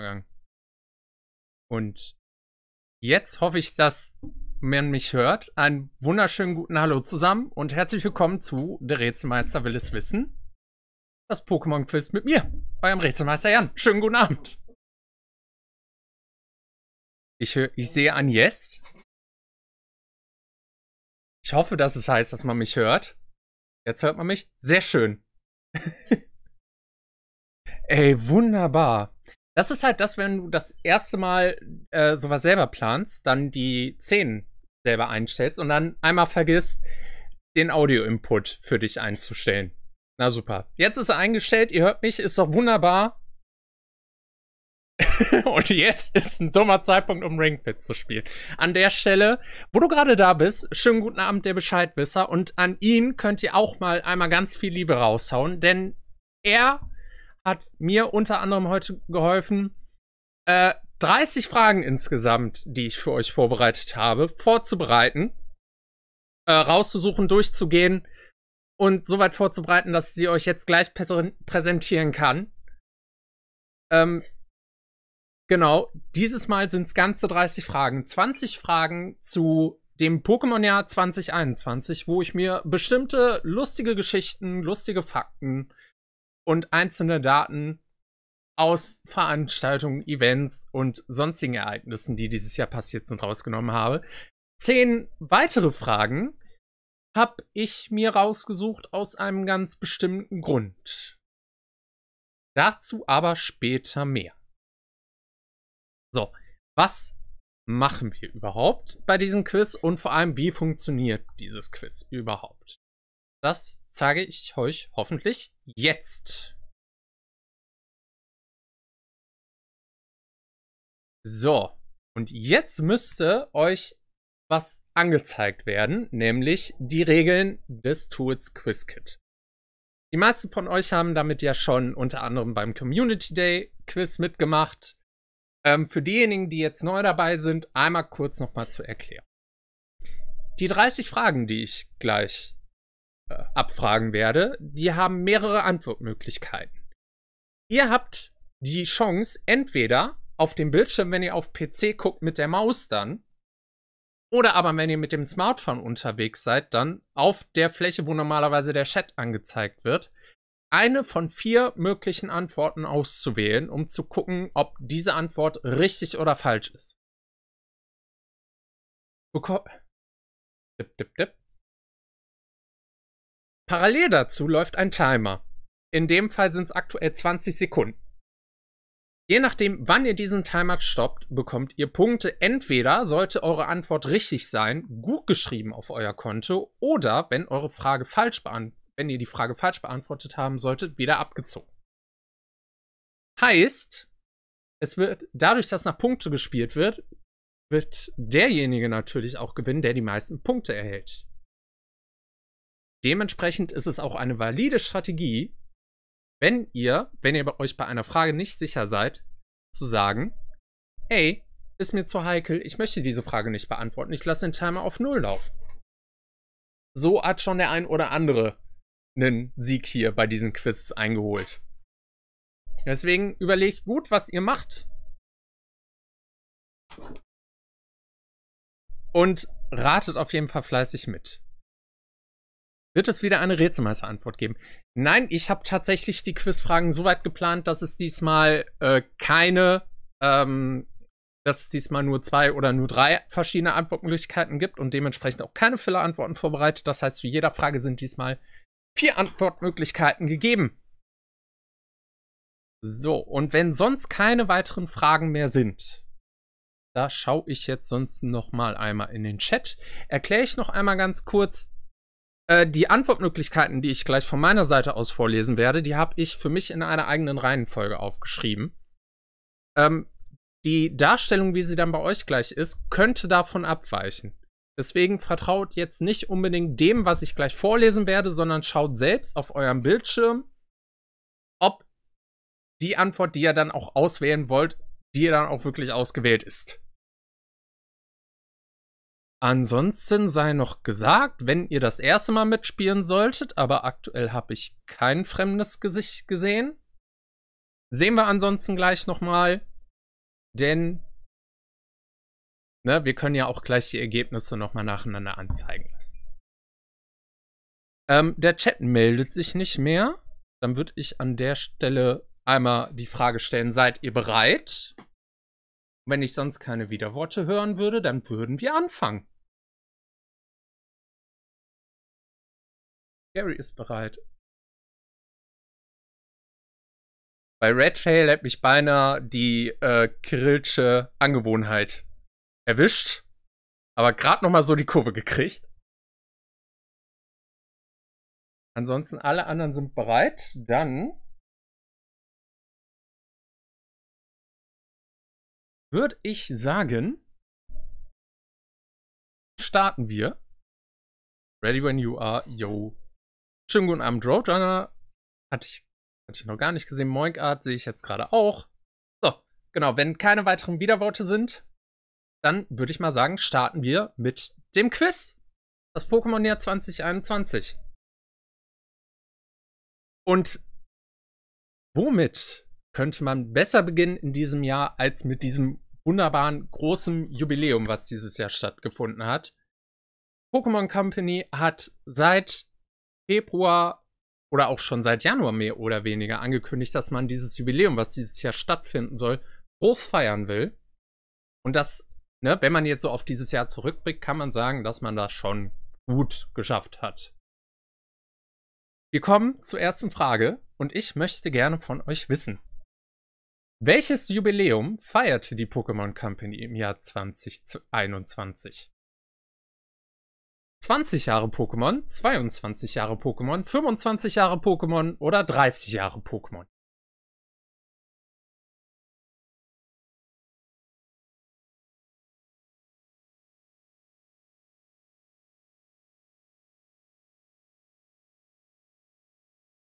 vergangen. Und jetzt hoffe ich, dass man mich hört. Einen wunderschönen guten Hallo zusammen und herzlich willkommen zu Der Rätselmeister will es wissen. Das Pokémon Quiz mit mir, eurem Rätselmeister Jan. Schönen guten Abend. Ich, hör, ich sehe Agnes. Ich hoffe, dass es heißt, dass man mich hört. Jetzt hört man mich. Sehr schön. Ey, wunderbar. Das ist halt das, wenn du das erste Mal äh, sowas selber planst, dann die Szenen selber einstellst und dann einmal vergisst, den Audio-Input für dich einzustellen. Na super. Jetzt ist er eingestellt, ihr hört mich, ist doch wunderbar. und jetzt ist ein dummer Zeitpunkt, um Ringfit zu spielen. An der Stelle, wo du gerade da bist, schönen guten Abend, der Bescheidwisser. Und an ihn könnt ihr auch mal einmal ganz viel Liebe raushauen, denn er hat mir unter anderem heute geholfen, äh, 30 Fragen insgesamt, die ich für euch vorbereitet habe, vorzubereiten, äh, rauszusuchen, durchzugehen und soweit vorzubereiten, dass ich sie euch jetzt gleich präsentieren kann. Ähm, genau, dieses Mal sind es ganze 30 Fragen, 20 Fragen zu dem Pokémon-Jahr 2021, wo ich mir bestimmte lustige Geschichten, lustige Fakten, und einzelne Daten aus Veranstaltungen, Events und sonstigen Ereignissen, die dieses Jahr passiert sind, rausgenommen habe. Zehn weitere Fragen habe ich mir rausgesucht aus einem ganz bestimmten Grund. Dazu aber später mehr. So, was machen wir überhaupt bei diesem Quiz und vor allem, wie funktioniert dieses Quiz überhaupt? Das zeige ich euch hoffentlich jetzt. So, und jetzt müsste euch was angezeigt werden, nämlich die Regeln des Tools Quizkit. Die meisten von euch haben damit ja schon unter anderem beim Community Day Quiz mitgemacht. Ähm, für diejenigen, die jetzt neu dabei sind, einmal kurz nochmal zu erklären. Die 30 Fragen, die ich gleich abfragen werde, die haben mehrere Antwortmöglichkeiten. Ihr habt die Chance, entweder auf dem Bildschirm, wenn ihr auf PC guckt, mit der Maus dann, oder aber wenn ihr mit dem Smartphone unterwegs seid, dann auf der Fläche, wo normalerweise der Chat angezeigt wird, eine von vier möglichen Antworten auszuwählen, um zu gucken, ob diese Antwort richtig oder falsch ist. Beko dip, dip, dip. Parallel dazu läuft ein Timer. In dem Fall sind es aktuell 20 Sekunden. Je nachdem, wann ihr diesen Timer stoppt, bekommt ihr Punkte. Entweder sollte eure Antwort richtig sein, gut geschrieben auf euer Konto, oder wenn eure Frage falsch wenn ihr die Frage falsch beantwortet haben solltet, wieder abgezogen. Heißt, es wird dadurch, dass nach Punkte gespielt wird, wird derjenige natürlich auch gewinnen, der die meisten Punkte erhält. Dementsprechend ist es auch eine valide Strategie, wenn ihr, wenn ihr euch bei einer Frage nicht sicher seid, zu sagen, ey, ist mir zu heikel, ich möchte diese Frage nicht beantworten, ich lasse den Timer auf Null laufen. So hat schon der ein oder andere einen Sieg hier bei diesen Quiz eingeholt. Deswegen überlegt gut, was ihr macht. Und ratet auf jeden Fall fleißig mit. Wird es wieder eine Rätselmeister-Antwort geben? Nein, ich habe tatsächlich die Quizfragen so weit geplant, dass es diesmal äh, keine, ähm, dass es diesmal nur zwei oder nur drei verschiedene Antwortmöglichkeiten gibt und dementsprechend auch keine Filler-Antworten vorbereitet. Das heißt, zu jeder Frage sind diesmal vier Antwortmöglichkeiten gegeben. So, und wenn sonst keine weiteren Fragen mehr sind, da schaue ich jetzt sonst noch mal einmal in den Chat, erkläre ich noch einmal ganz kurz, äh, die Antwortmöglichkeiten, die ich gleich von meiner Seite aus vorlesen werde, die habe ich für mich in einer eigenen Reihenfolge aufgeschrieben. Ähm, die Darstellung, wie sie dann bei euch gleich ist, könnte davon abweichen. Deswegen vertraut jetzt nicht unbedingt dem, was ich gleich vorlesen werde, sondern schaut selbst auf eurem Bildschirm, ob die Antwort, die ihr dann auch auswählen wollt, die dann auch wirklich ausgewählt ist. Ansonsten sei noch gesagt, wenn ihr das erste Mal mitspielen solltet, aber aktuell habe ich kein fremdes Gesicht gesehen. Sehen wir ansonsten gleich nochmal, denn ne, wir können ja auch gleich die Ergebnisse nochmal nacheinander anzeigen lassen. Ähm, der Chat meldet sich nicht mehr. Dann würde ich an der Stelle einmal die Frage stellen, seid ihr bereit? Wenn ich sonst keine Widerworte hören würde, dann würden wir anfangen. Gary ist bereit. Bei Red Tail hat mich beinahe die äh, Kirillsche Angewohnheit erwischt, aber gerade nochmal so die Kurve gekriegt. Ansonsten alle anderen sind bereit. Dann würde ich sagen, starten wir. Ready when you are, yo. Schönen guten Abend, Roadrunner. Hatte ich, hatte ich noch gar nicht gesehen. Moink sehe ich jetzt gerade auch. So, genau. Wenn keine weiteren Wiederworte sind, dann würde ich mal sagen, starten wir mit dem Quiz. Das Pokémon Jahr 2021. Und womit könnte man besser beginnen in diesem Jahr als mit diesem wunderbaren großen Jubiläum, was dieses Jahr stattgefunden hat? Pokémon Company hat seit Februar oder auch schon seit Januar mehr oder weniger angekündigt, dass man dieses Jubiläum, was dieses Jahr stattfinden soll, groß feiern will. Und das, ne, wenn man jetzt so auf dieses Jahr zurückblickt, kann man sagen, dass man das schon gut geschafft hat. Wir kommen zur ersten Frage und ich möchte gerne von euch wissen. Welches Jubiläum feierte die Pokémon Company im Jahr 2021? 20 Jahre Pokémon, 22 Jahre Pokémon, 25 Jahre Pokémon oder 30 Jahre Pokémon.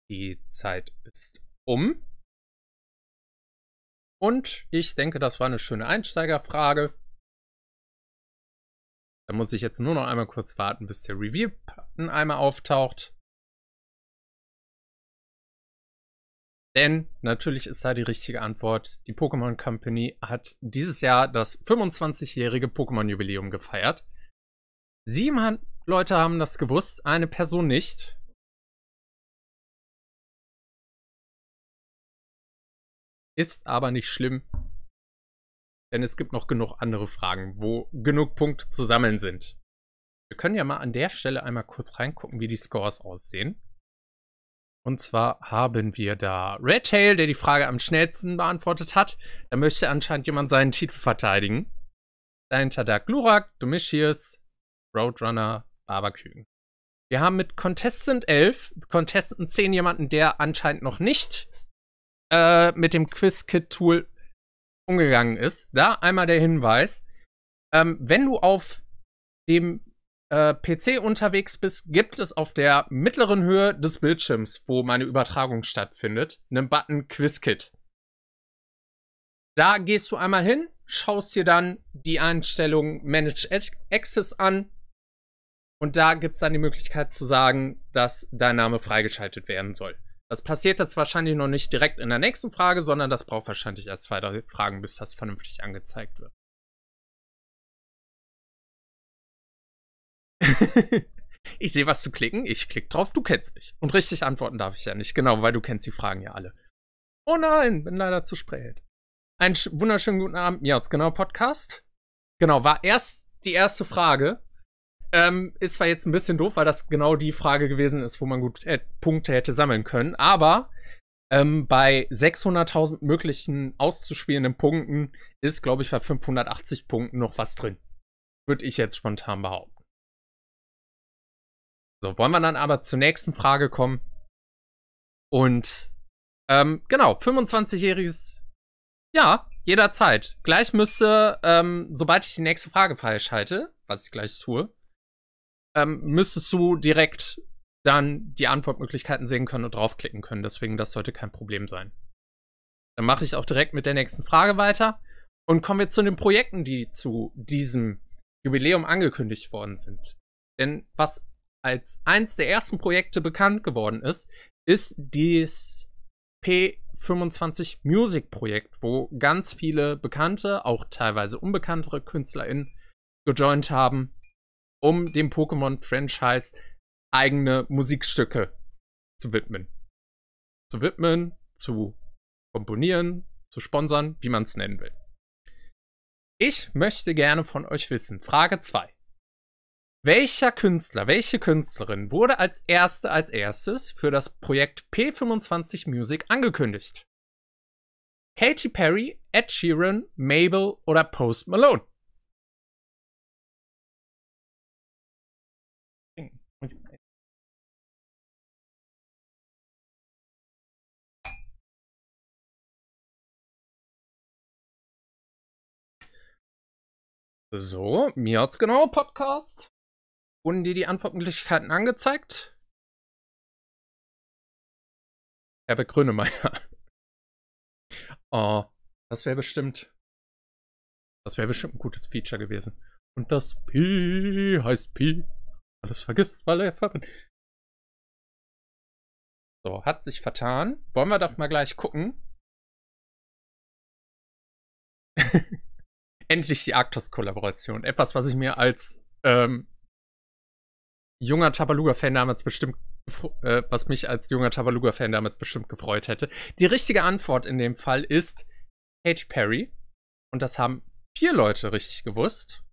Die Zeit ist um. Und ich denke, das war eine schöne Einsteigerfrage. Da muss ich jetzt nur noch einmal kurz warten, bis der Review-Button einmal auftaucht. Denn natürlich ist da die richtige Antwort. Die Pokémon Company hat dieses Jahr das 25-jährige Pokémon-Jubiläum gefeiert. Sieben Leute haben das gewusst, eine Person nicht. Ist aber nicht schlimm denn es gibt noch genug andere Fragen, wo genug Punkte zu sammeln sind. Wir können ja mal an der Stelle einmal kurz reingucken, wie die Scores aussehen. Und zwar haben wir da Red Tail, der die Frage am schnellsten beantwortet hat. Da möchte anscheinend jemand seinen Titel verteidigen. Dahinter Dark Glurak, Domitius, Roadrunner, Barbakügen. Wir haben mit Contestant 11, Contestant 10 jemanden, der anscheinend noch nicht äh, mit dem Quiz-Kit-Tool umgegangen ist, da einmal der Hinweis, ähm, wenn du auf dem äh, PC unterwegs bist, gibt es auf der mittleren Höhe des Bildschirms, wo meine Übertragung stattfindet, einen Button Quizkit. Da gehst du einmal hin, schaust dir dann die Einstellung Manage Access an und da gibt es dann die Möglichkeit zu sagen, dass dein Name freigeschaltet werden soll. Das passiert jetzt wahrscheinlich noch nicht direkt in der nächsten Frage, sondern das braucht wahrscheinlich erst zwei, drei Fragen, bis das vernünftig angezeigt wird. ich sehe was zu klicken, ich klicke drauf, du kennst mich. Und richtig antworten darf ich ja nicht, genau, weil du kennst die Fragen ja alle. Oh nein, bin leider zu spät. Einen wunderschönen guten Abend, Miauts, genau, Podcast. Genau, war erst die erste Frage. Ähm, ist zwar jetzt ein bisschen doof, weil das genau die Frage gewesen ist, wo man gut äh, Punkte hätte sammeln können. Aber ähm, bei 600.000 möglichen auszuspielenden Punkten ist, glaube ich, bei 580 Punkten noch was drin. Würde ich jetzt spontan behaupten. So, wollen wir dann aber zur nächsten Frage kommen. Und ähm, genau, 25-jähriges. Ja, jederzeit. Gleich müsste, ähm, sobald ich die nächste Frage falsch halte, was ich gleich tue, ähm, müsstest du direkt dann die Antwortmöglichkeiten sehen können und draufklicken können. Deswegen, das sollte kein Problem sein. Dann mache ich auch direkt mit der nächsten Frage weiter und kommen wir zu den Projekten, die zu diesem Jubiläum angekündigt worden sind. Denn was als eins der ersten Projekte bekannt geworden ist, ist dieses P25 Music Projekt, wo ganz viele bekannte, auch teilweise unbekanntere KünstlerInnen gejoint haben um dem Pokémon-Franchise eigene Musikstücke zu widmen. Zu widmen, zu komponieren, zu sponsern, wie man es nennen will. Ich möchte gerne von euch wissen, Frage 2. Welcher Künstler, welche Künstlerin wurde als erste als erstes für das Projekt P25 Music angekündigt? Katy Perry, Ed Sheeran, Mabel oder Post Malone? So, mir hat's genau, Podcast. Wurden dir die Antwortmöglichkeiten angezeigt? Herbert Grönemeyer. Oh, das wäre bestimmt. Das wäre bestimmt ein gutes Feature gewesen. Und das P heißt P. Alles vergisst, weil er verbindet. So, hat sich vertan. Wollen wir doch mal gleich gucken. endlich die Arctos-Kollaboration. Etwas, was ich mir als ähm, junger Chabaluga-Fan damals bestimmt, äh, was mich als junger Chabaluga-Fan damals bestimmt gefreut hätte. Die richtige Antwort in dem Fall ist Katy Perry. Und das haben vier Leute richtig gewusst.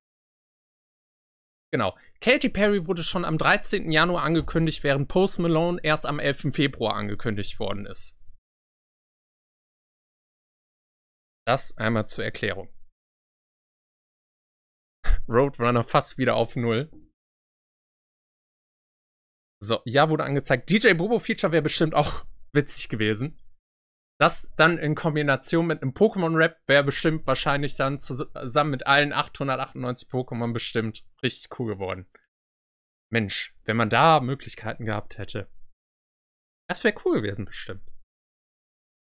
Genau. Katy Perry wurde schon am 13. Januar angekündigt, während Post Malone erst am 11. Februar angekündigt worden ist. Das einmal zur Erklärung. Roadrunner fast wieder auf Null. So, ja, wurde angezeigt. DJ Bobo Feature wäre bestimmt auch witzig gewesen. Das dann in Kombination mit einem Pokémon-Rap wäre bestimmt wahrscheinlich dann zusammen mit allen 898 Pokémon bestimmt richtig cool geworden. Mensch, wenn man da Möglichkeiten gehabt hätte. Das wäre cool gewesen, bestimmt.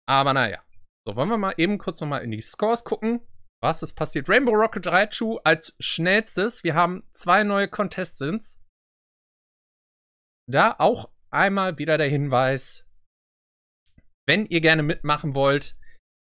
Aber naja. So, wollen wir mal eben kurz nochmal in die Scores gucken. Was ist passiert? Rainbow Rocket Raichu als schnellstes. Wir haben zwei neue Contestants. Da auch einmal wieder der Hinweis, wenn ihr gerne mitmachen wollt,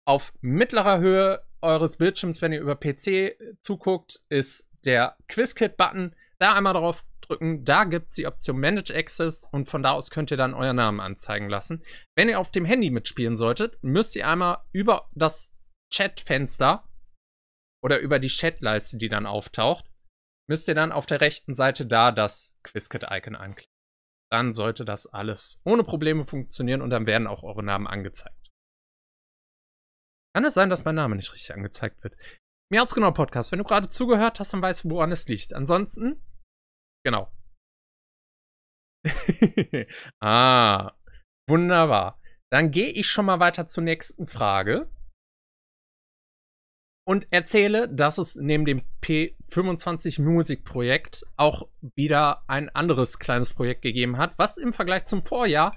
auf mittlerer Höhe eures Bildschirms, wenn ihr über PC zuguckt, ist der Quizkit-Button. Da einmal drauf drücken, da gibt es die Option Manage Access und von da aus könnt ihr dann euren Namen anzeigen lassen. Wenn ihr auf dem Handy mitspielen solltet, müsst ihr einmal über das Chatfenster oder über die Chatleiste, die dann auftaucht, müsst ihr dann auf der rechten Seite da das Quizkit-Icon anklicken. Dann sollte das alles ohne Probleme funktionieren und dann werden auch eure Namen angezeigt. Kann es sein, dass mein Name nicht richtig angezeigt wird? Mir hat's genau Podcast. Wenn du gerade zugehört hast, dann weißt du, woran es liegt. Ansonsten, genau. ah, wunderbar. Dann gehe ich schon mal weiter zur nächsten Frage und erzähle, dass es neben dem P25 Music Projekt auch wieder ein anderes kleines Projekt gegeben hat, was im Vergleich zum Vorjahr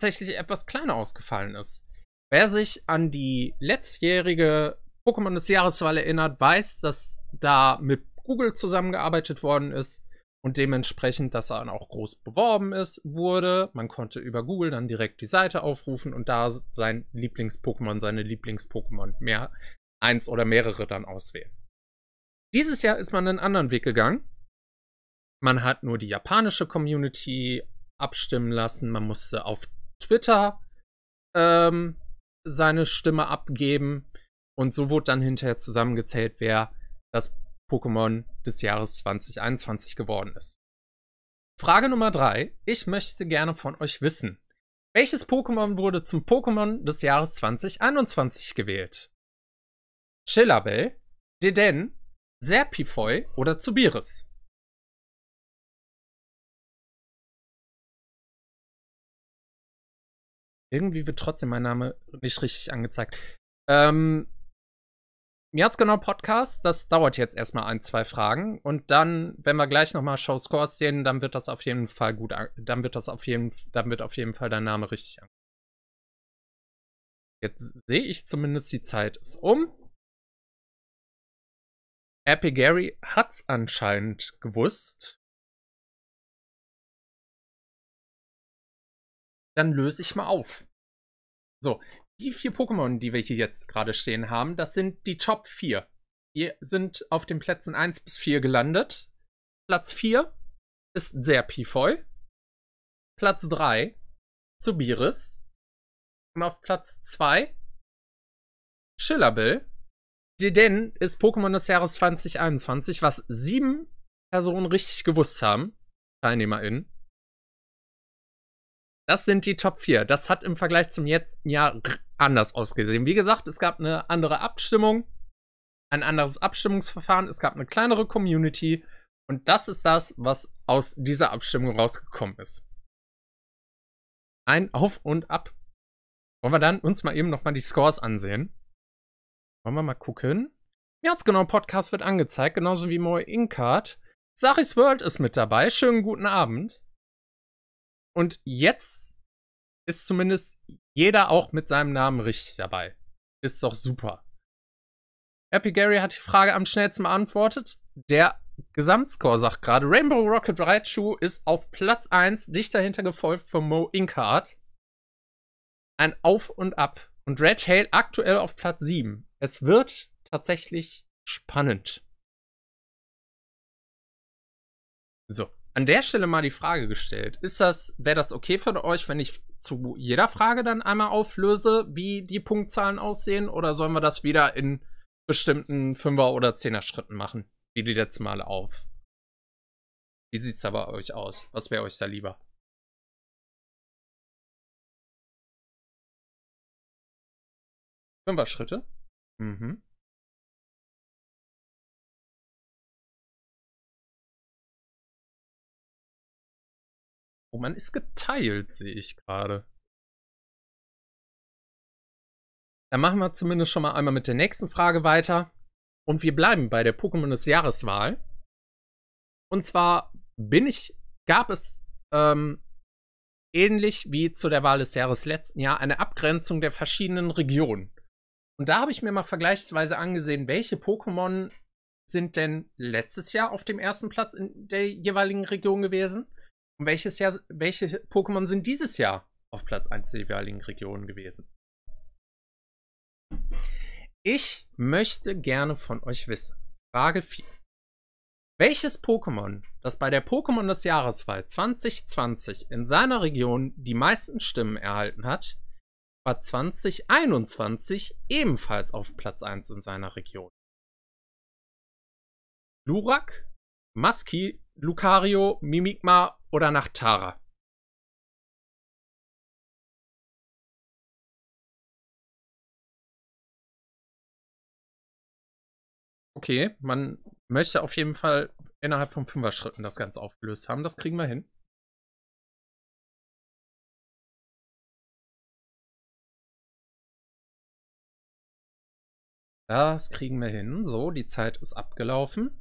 tatsächlich etwas kleiner ausgefallen ist. Wer sich an die letztjährige Pokémon des Jahreswahl erinnert, weiß, dass da mit Google zusammengearbeitet worden ist und dementsprechend, dass er dann auch groß beworben ist, wurde. Man konnte über Google dann direkt die Seite aufrufen und da sein Lieblings-Pokémon, seine Lieblings-Pokémon mehr eins oder mehrere dann auswählen. Dieses Jahr ist man einen anderen Weg gegangen. Man hat nur die japanische Community abstimmen lassen. Man musste auf Twitter ähm, seine Stimme abgeben. Und so wurde dann hinterher zusammengezählt, wer das Pokémon des Jahres 2021 geworden ist. Frage Nummer drei: Ich möchte gerne von euch wissen, welches Pokémon wurde zum Pokémon des Jahres 2021 gewählt? Chillabel, Deden, Serpifoy oder Zubiris. Irgendwie wird trotzdem mein Name nicht richtig angezeigt. Ähm, Miaskanal Podcast, das dauert jetzt erstmal ein, zwei Fragen. Und dann, wenn wir gleich nochmal Show Scores sehen, dann wird das auf jeden Fall gut, dann wird das auf jeden, dann wird auf jeden Fall dein Name richtig angezeigt. Jetzt sehe ich zumindest, die Zeit ist um. Epigary hat's anscheinend gewusst. Dann löse ich mal auf. So, die vier Pokémon, die wir hier jetzt gerade stehen haben, das sind die Top 4. Wir sind auf den Plätzen 1 bis 4 gelandet. Platz 4 ist Serpifeu. Platz 3 Zubiris. Und auf Platz 2 Schillerbill denn ist Pokémon des Jahres 2021, was sieben Personen richtig gewusst haben, TeilnehmerInnen. Das sind die Top 4. Das hat im Vergleich zum letzten Jahr anders ausgesehen. Wie gesagt, es gab eine andere Abstimmung, ein anderes Abstimmungsverfahren, es gab eine kleinere Community und das ist das, was aus dieser Abstimmung rausgekommen ist. Ein Auf und Ab. Wollen wir dann uns mal eben nochmal die Scores ansehen? Wollen wir mal gucken? Ja, genau, Podcast wird angezeigt, genauso wie Moe Inkart. Sachis World ist mit dabei. Schönen guten Abend. Und jetzt ist zumindest jeder auch mit seinem Namen richtig dabei. Ist doch super. Happy Gary hat die Frage am schnellsten beantwortet. Der Gesamtscore sagt gerade, Rainbow Rocket Raichu ist auf Platz 1, dicht dahinter gefolgt von Mo Inkart. Ein Auf und Ab und Red Hail aktuell auf Platz 7. Es wird tatsächlich spannend. So, an der Stelle mal die Frage gestellt. Ist das, wäre das okay für euch, wenn ich zu jeder Frage dann einmal auflöse, wie die Punktzahlen aussehen? Oder sollen wir das wieder in bestimmten 5er oder 10er schritten machen? Wie die letzten Male auf. Wie sieht es aber euch aus? Was wäre euch da lieber? Fünfer Schritte. Mhm. Oh, man ist geteilt, sehe ich gerade. Dann machen wir zumindest schon mal einmal mit der nächsten Frage weiter. Und wir bleiben bei der Pokémon des Jahreswahl. Und zwar bin ich, gab es ähm, ähnlich wie zu der Wahl des Jahres letzten Jahr eine Abgrenzung der verschiedenen Regionen. Und da habe ich mir mal vergleichsweise angesehen, welche Pokémon sind denn letztes Jahr auf dem ersten Platz in der jeweiligen Region gewesen? Und welches Jahr, welche Pokémon sind dieses Jahr auf Platz 1 der jeweiligen Region gewesen? Ich möchte gerne von euch wissen. Frage 4. Welches Pokémon, das bei der Pokémon des Jahreswahl 2020 in seiner Region die meisten Stimmen erhalten hat, war 2021 ebenfalls auf Platz 1 in seiner Region. Lurak, Maski, Lucario, Mimigma oder Nachtara. Okay, man möchte auf jeden Fall innerhalb von 5er schritten das Ganze aufgelöst haben. Das kriegen wir hin. Das kriegen wir hin. So, die Zeit ist abgelaufen.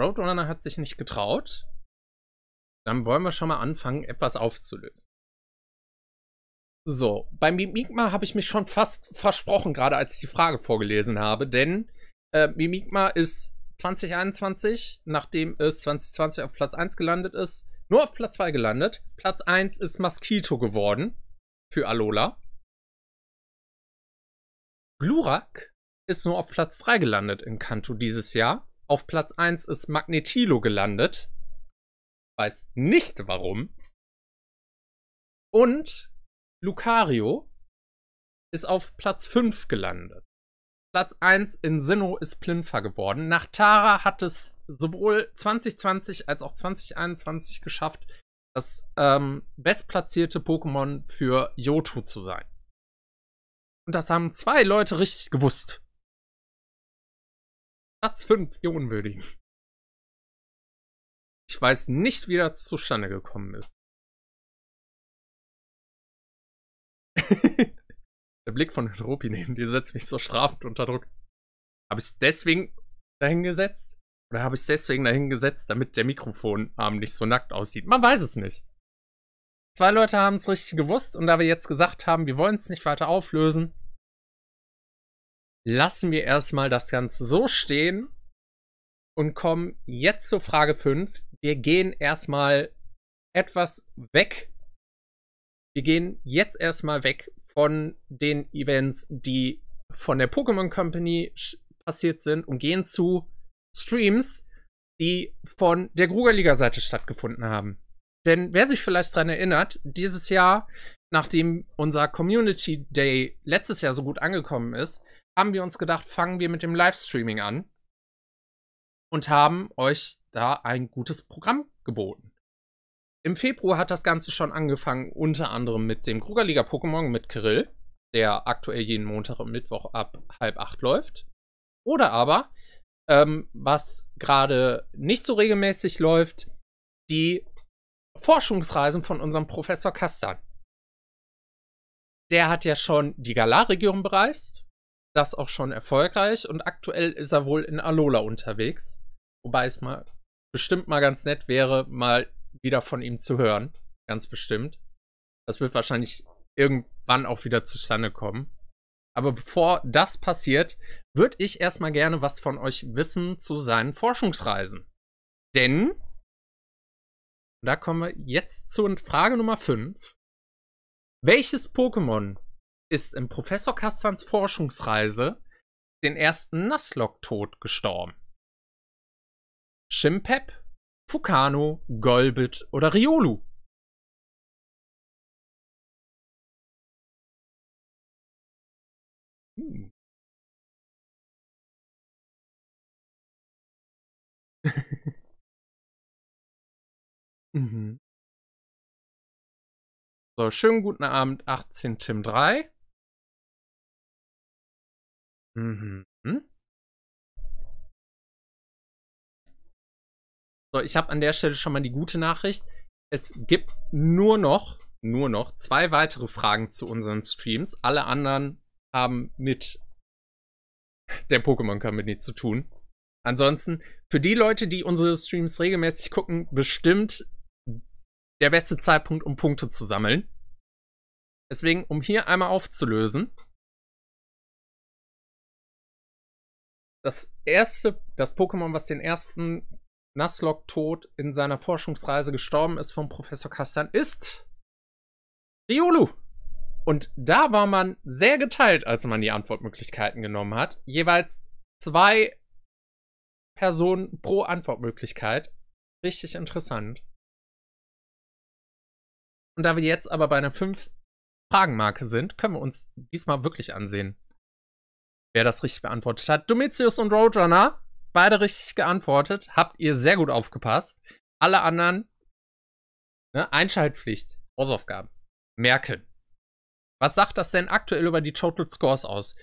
Roadrunner hat sich nicht getraut. Dann wollen wir schon mal anfangen, etwas aufzulösen. So, beim Mimigma habe ich mich schon fast versprochen, gerade als ich die Frage vorgelesen habe, denn äh, Mimikma ist 2021, nachdem es 2020 auf Platz 1 gelandet ist, nur auf Platz 2 gelandet. Platz 1 ist Mosquito geworden für Alola. Glurak ist nur auf Platz 3 gelandet in Kanto dieses Jahr. Auf Platz 1 ist Magnetilo gelandet. Weiß nicht warum. Und Lucario ist auf Platz 5 gelandet. Platz 1 in Sinnoh ist Plinfa geworden. Nach Tara hat es sowohl 2020 als auch 2021 geschafft, das ähm, bestplatzierte Pokémon für Yoto zu sein. Und das haben zwei Leute richtig gewusst. Platz 5, wie unwürdig. Ich weiß nicht, wie das zustande gekommen ist. Der Blick von Ropi neben dir setzt mich so strafend unter Druck. Habe ich es deswegen dahingesetzt? Oder habe ich es deswegen dahingesetzt, damit der Mikrofonarm nicht so nackt aussieht? Man weiß es nicht. Zwei Leute haben es richtig gewusst und da wir jetzt gesagt haben, wir wollen es nicht weiter auflösen, lassen wir erstmal das Ganze so stehen und kommen jetzt zur Frage 5. Wir gehen erstmal etwas weg. Wir gehen jetzt erstmal weg von den Events, die von der Pokémon Company passiert sind und gehen zu Streams, die von der Grugerliga-Seite stattgefunden haben. Denn wer sich vielleicht daran erinnert, dieses Jahr, nachdem unser Community Day letztes Jahr so gut angekommen ist, haben wir uns gedacht, fangen wir mit dem Livestreaming an und haben euch da ein gutes Programm geboten. Im Februar hat das Ganze schon angefangen, unter anderem mit dem Krugerliga Pokémon mit Kirill, der aktuell jeden Montag und Mittwoch ab halb acht läuft. Oder aber, ähm, was gerade nicht so regelmäßig läuft, die Forschungsreisen von unserem Professor Kastan. Der hat ja schon die Galar-Region bereist, das auch schon erfolgreich und aktuell ist er wohl in Alola unterwegs. Wobei es mal bestimmt mal ganz nett wäre, mal wieder von ihm zu hören. Ganz bestimmt. Das wird wahrscheinlich irgendwann auch wieder zustande kommen. Aber bevor das passiert, würde ich erstmal gerne was von euch wissen zu seinen Forschungsreisen. Denn, da kommen wir jetzt zu Frage Nummer 5. Welches Pokémon ist in Professor Kastans Forschungsreise den ersten Naslok-Tod gestorben. Schimpep, Fukano, Golbit oder Riolu hm. mhm. So, schönen guten Abend, 18 Tim 3. Mhm. Hm? So, ich habe an der Stelle schon mal die gute Nachricht. Es gibt nur noch, nur noch zwei weitere Fragen zu unseren Streams. Alle anderen haben mit der Pokémon Company zu tun. Ansonsten, für die Leute, die unsere Streams regelmäßig gucken, bestimmt der beste Zeitpunkt, um Punkte zu sammeln. Deswegen, um hier einmal aufzulösen, das erste, das Pokémon, was den ersten Nuzlocke-Tod in seiner Forschungsreise gestorben ist von Professor Kastan, ist Riolu. Und da war man sehr geteilt, als man die Antwortmöglichkeiten genommen hat. Jeweils zwei Personen pro Antwortmöglichkeit. Richtig interessant. Und da wir jetzt aber bei einer 5-Fragenmarke sind, können wir uns diesmal wirklich ansehen, wer das richtig beantwortet hat. Domitius und Roadrunner, beide richtig geantwortet. Habt ihr sehr gut aufgepasst. Alle anderen, ne, Einschaltpflicht, Hausaufgaben, merken. Was sagt das denn aktuell über die Total Scores aus?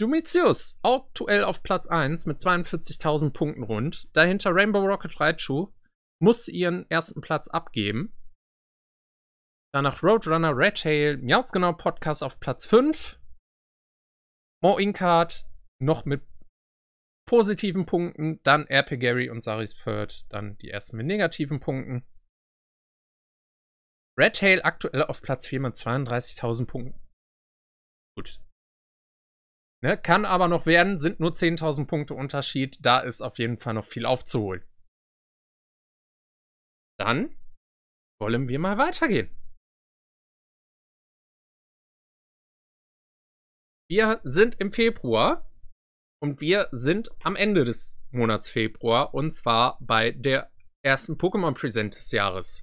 Domitius, aktuell auf Platz 1 mit 42.000 Punkten rund. Dahinter Rainbow Rocket Raichu muss ihren ersten Platz abgeben. Danach Roadrunner, Red Tail, Miauzgenau Podcast auf Platz 5 More Inkard noch mit positiven Punkten, dann RP Gary und Saris Third, dann die ersten mit negativen Punkten. Red Tail aktuell auf Platz 4 mit 32.000 Punkten. Gut. Ne, kann aber noch werden, sind nur 10.000 Punkte Unterschied, da ist auf jeden Fall noch viel aufzuholen. Dann wollen wir mal weitergehen. Wir sind im Februar und wir sind am Ende des Monats Februar und zwar bei der ersten Pokémon-Präsent des Jahres.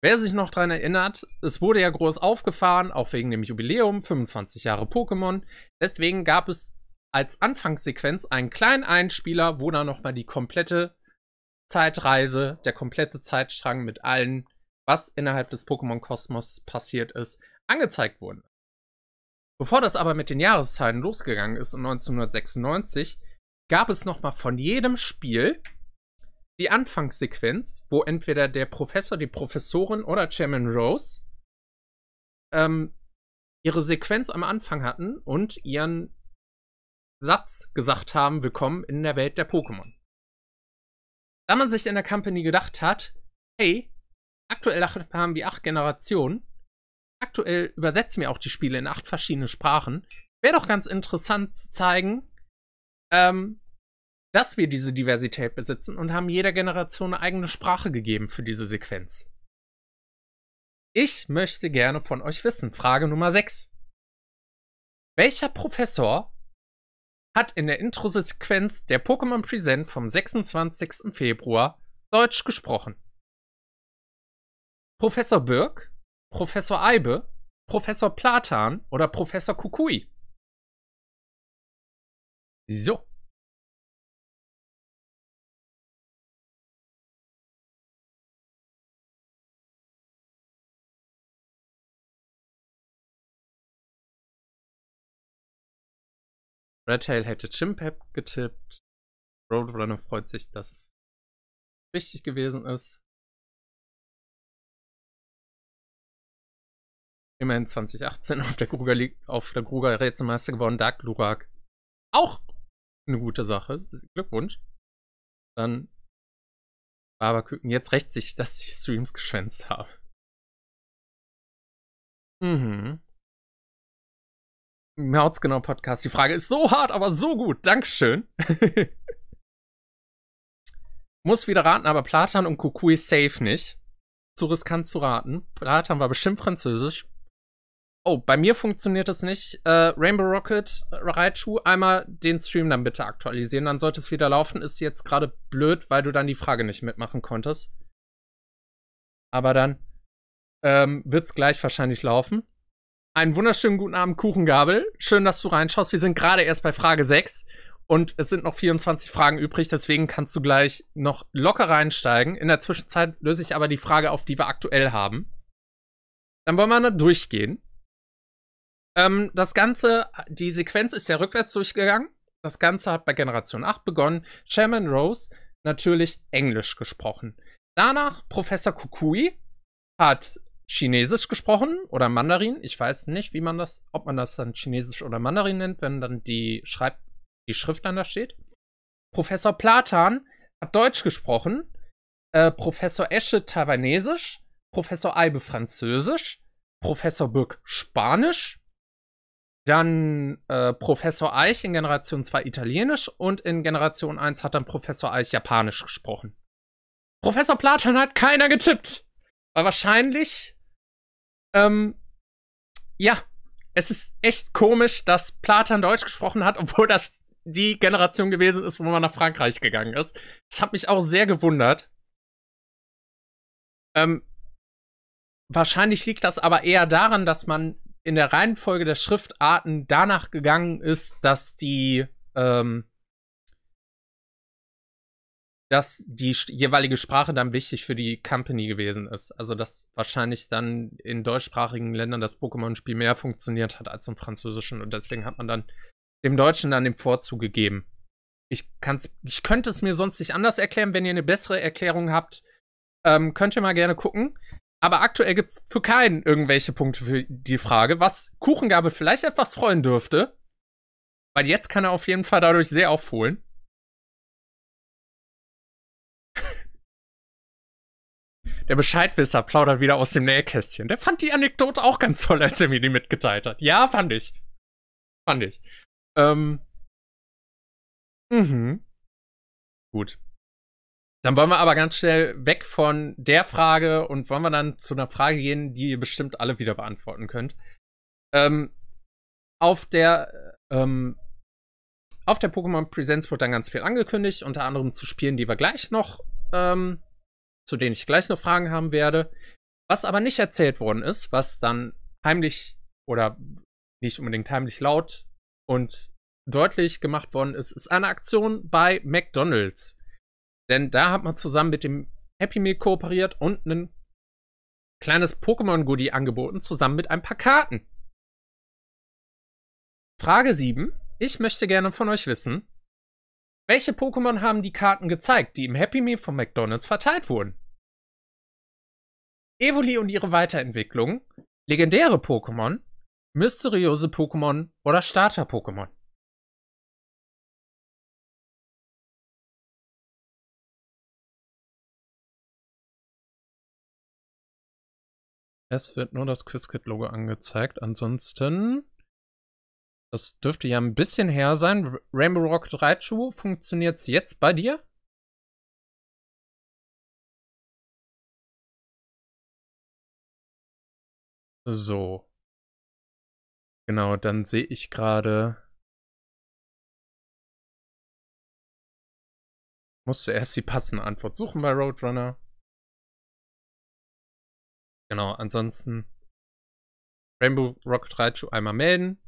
Wer sich noch daran erinnert, es wurde ja groß aufgefahren, auch wegen dem Jubiläum, 25 Jahre Pokémon. Deswegen gab es als Anfangssequenz einen kleinen Einspieler, wo dann nochmal die komplette Zeitreise, der komplette Zeitstrang mit allen, was innerhalb des Pokémon-Kosmos passiert ist, angezeigt wurde. Bevor das aber mit den Jahreszahlen losgegangen ist, um 1996, gab es nochmal von jedem Spiel die Anfangssequenz, wo entweder der Professor, die Professorin oder Chairman Rose ähm, ihre Sequenz am Anfang hatten und ihren Satz gesagt haben, willkommen in der Welt der Pokémon. Da man sich in der Company gedacht hat, hey, aktuell haben wir acht Generationen, aktuell übersetzen wir auch die Spiele in acht verschiedene Sprachen. Wäre doch ganz interessant zu zeigen, ähm, dass wir diese Diversität besitzen und haben jeder Generation eine eigene Sprache gegeben für diese Sequenz. Ich möchte gerne von euch wissen, Frage Nummer 6. Welcher Professor hat in der Intro-Sequenz der Pokémon Present vom 26. Februar Deutsch gesprochen? Professor Birk, Professor Eibe, Professor Platan oder Professor Kukui. So. Redtail hätte Chimpep getippt. Roadrunner freut sich, dass es richtig gewesen ist. Immerhin 2018 auf der Kruger, auf der Kruger Rätselmeister geworden, Dark Lurak. Auch eine gute Sache. Glückwunsch. Dann Barberküken. Jetzt rächt sich, dass ich Streams geschwänzt habe. Mhm. Maut's genau Podcast. Die Frage ist so hart, aber so gut. Dankeschön. Muss wieder raten, aber Platan und Kukui safe nicht. Zu riskant zu raten. Platan war bestimmt französisch. Oh, bei mir funktioniert das nicht. Äh, Rainbow Rocket äh, Raichu, einmal den Stream dann bitte aktualisieren, dann sollte es wieder laufen. Ist jetzt gerade blöd, weil du dann die Frage nicht mitmachen konntest. Aber dann ähm, wird's gleich wahrscheinlich laufen. Einen wunderschönen guten Abend, Kuchengabel. Schön, dass du reinschaust. Wir sind gerade erst bei Frage 6 und es sind noch 24 Fragen übrig, deswegen kannst du gleich noch locker reinsteigen. In der Zwischenzeit löse ich aber die Frage auf, die wir aktuell haben. Dann wollen wir noch durchgehen. Ähm, das Ganze, die Sequenz ist ja rückwärts durchgegangen. Das Ganze hat bei Generation 8 begonnen. Chairman Rose natürlich Englisch gesprochen. Danach Professor Kukui hat Chinesisch gesprochen oder Mandarin. Ich weiß nicht, wie man das, ob man das dann Chinesisch oder Mandarin nennt, wenn dann die, Schreib die Schrift dann da steht. Professor Platan hat Deutsch gesprochen. Äh, Professor Esche Taiwanesisch. Professor Eibe Französisch. Professor Birk Spanisch. Dann äh, Professor Eich in Generation 2 Italienisch und in Generation 1 hat dann Professor Eich Japanisch gesprochen. Professor Platan hat keiner getippt. Weil wahrscheinlich, ähm, ja, es ist echt komisch, dass Platan Deutsch gesprochen hat, obwohl das die Generation gewesen ist, wo man nach Frankreich gegangen ist. Das hat mich auch sehr gewundert. Ähm, wahrscheinlich liegt das aber eher daran, dass man in der Reihenfolge der Schriftarten danach gegangen ist, dass die, ähm, dass die jeweilige Sprache dann wichtig für die Company gewesen ist. Also dass wahrscheinlich dann in deutschsprachigen Ländern das Pokémon-Spiel mehr funktioniert hat als im französischen und deswegen hat man dann dem Deutschen dann den Vorzug gegeben. Ich, kann's, ich könnte es mir sonst nicht anders erklären. Wenn ihr eine bessere Erklärung habt, ähm, könnt ihr mal gerne gucken. Aber aktuell gibt es für keinen irgendwelche Punkte für die Frage, was Kuchengabel vielleicht etwas freuen dürfte. Weil jetzt kann er auf jeden Fall dadurch sehr aufholen. Der Bescheidwisser plaudert wieder aus dem Nähkästchen. Der fand die Anekdote auch ganz toll, als er mir die mitgeteilt hat. Ja, fand ich. Fand ich. Ähm. Mhm. Gut. Dann wollen wir aber ganz schnell weg von der Frage und wollen wir dann zu einer Frage gehen, die ihr bestimmt alle wieder beantworten könnt. Ähm, auf der ähm, der Pokémon Presents wurde dann ganz viel angekündigt, unter anderem zu Spielen, die wir gleich noch, ähm, zu denen ich gleich noch Fragen haben werde. Was aber nicht erzählt worden ist, was dann heimlich oder nicht unbedingt heimlich laut und deutlich gemacht worden ist, ist eine Aktion bei McDonald's. Denn da hat man zusammen mit dem Happy Meal kooperiert und ein kleines Pokémon-Goodie angeboten, zusammen mit ein paar Karten. Frage 7. Ich möchte gerne von euch wissen, welche Pokémon haben die Karten gezeigt, die im Happy Meal von McDonalds verteilt wurden? Evoli und ihre Weiterentwicklung, legendäre Pokémon, mysteriöse Pokémon oder Starter-Pokémon? Es wird nur das Quizkit-Logo angezeigt. Ansonsten, das dürfte ja ein bisschen her sein. Rainbow Rock Raichu, funktioniert es jetzt bei dir? So. Genau, dann sehe ich gerade. Musste erst die passende Antwort suchen bei Roadrunner. Genau, ansonsten Rainbow Rocket Raichu einmal melden.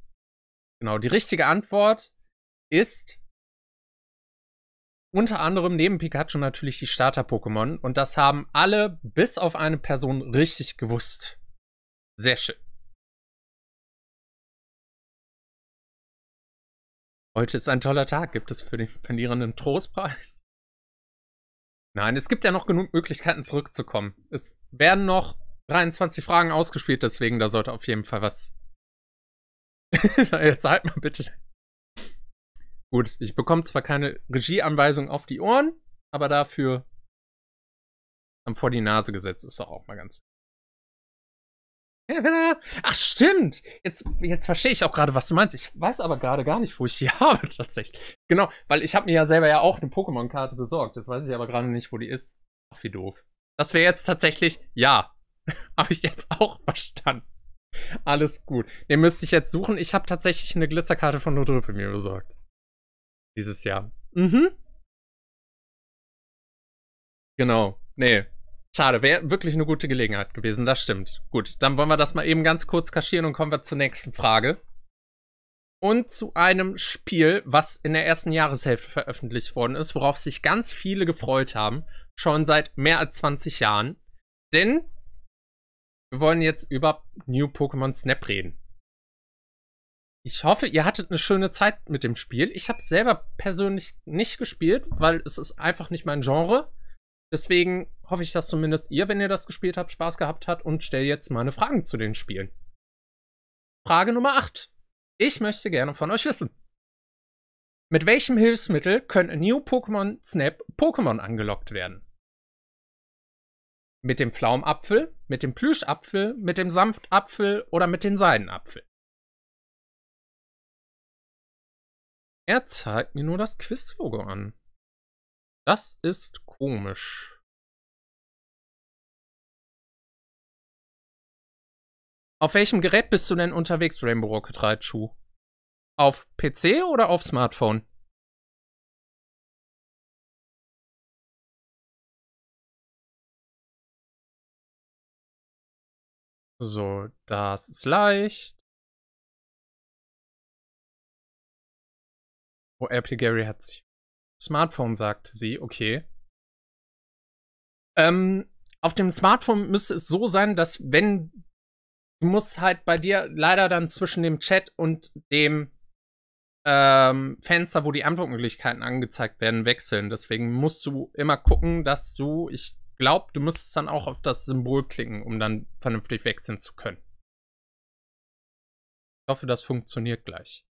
Genau, die richtige Antwort ist unter anderem neben Pikachu natürlich die Starter-Pokémon. Und das haben alle bis auf eine Person richtig gewusst. Sehr schön. Heute ist ein toller Tag. Gibt es für den verlierenden Trostpreis? Nein, es gibt ja noch genug Möglichkeiten zurückzukommen. Es werden noch 23 Fragen ausgespielt, deswegen da sollte auf jeden Fall was. Jetzt halt mal bitte. Gut, ich bekomme zwar keine Regieanweisung auf die Ohren, aber dafür am vor die Nase gesetzt ist doch auch mal ganz. Ach stimmt! Jetzt, jetzt verstehe ich auch gerade, was du meinst. Ich weiß aber gerade gar nicht, wo ich die habe tatsächlich. Genau, weil ich habe mir ja selber ja auch eine Pokémon-Karte besorgt. Jetzt weiß ich aber gerade nicht, wo die ist. Ach, wie doof. Das wäre jetzt tatsächlich, ja, Habe ich jetzt auch verstanden. Alles gut. Den müsste ich jetzt suchen. Ich habe tatsächlich eine Glitzerkarte von Nodrippe mir besorgt. Dieses Jahr. Mhm. Genau. Nee. Schade. Wäre wirklich eine gute Gelegenheit gewesen. Das stimmt. Gut. Dann wollen wir das mal eben ganz kurz kaschieren und kommen wir zur nächsten Frage. Und zu einem Spiel, was in der ersten Jahreshälfte veröffentlicht worden ist, worauf sich ganz viele gefreut haben. Schon seit mehr als 20 Jahren. Denn wir wollen jetzt über New Pokémon Snap reden. Ich hoffe, ihr hattet eine schöne Zeit mit dem Spiel. Ich habe selber persönlich nicht gespielt, weil es ist einfach nicht mein Genre. Deswegen hoffe ich, dass zumindest ihr, wenn ihr das gespielt habt, Spaß gehabt habt und stelle jetzt meine Fragen zu den Spielen. Frage Nummer 8. Ich möchte gerne von euch wissen. Mit welchem Hilfsmittel können New Pokémon Snap Pokémon angelockt werden? Mit dem Pflaumapfel, mit dem Plüschapfel, mit dem Sanftapfel oder mit dem Seidenapfel? Er zeigt mir nur das Quiz-Logo an. Das ist komisch. Auf welchem Gerät bist du denn unterwegs, Rainbow Rocket Raichu? Auf PC oder auf Smartphone? So, das ist leicht. Oh, Apple Gary hat sich. Smartphone, sagt sie, okay. Ähm, auf dem Smartphone müsste es so sein, dass wenn. Du musst halt bei dir leider dann zwischen dem Chat und dem ähm, Fenster, wo die Antwortmöglichkeiten angezeigt werden, wechseln. Deswegen musst du immer gucken, dass du, ich glaube, du müsstest dann auch auf das Symbol klicken, um dann vernünftig wechseln zu können. Ich hoffe, das funktioniert gleich.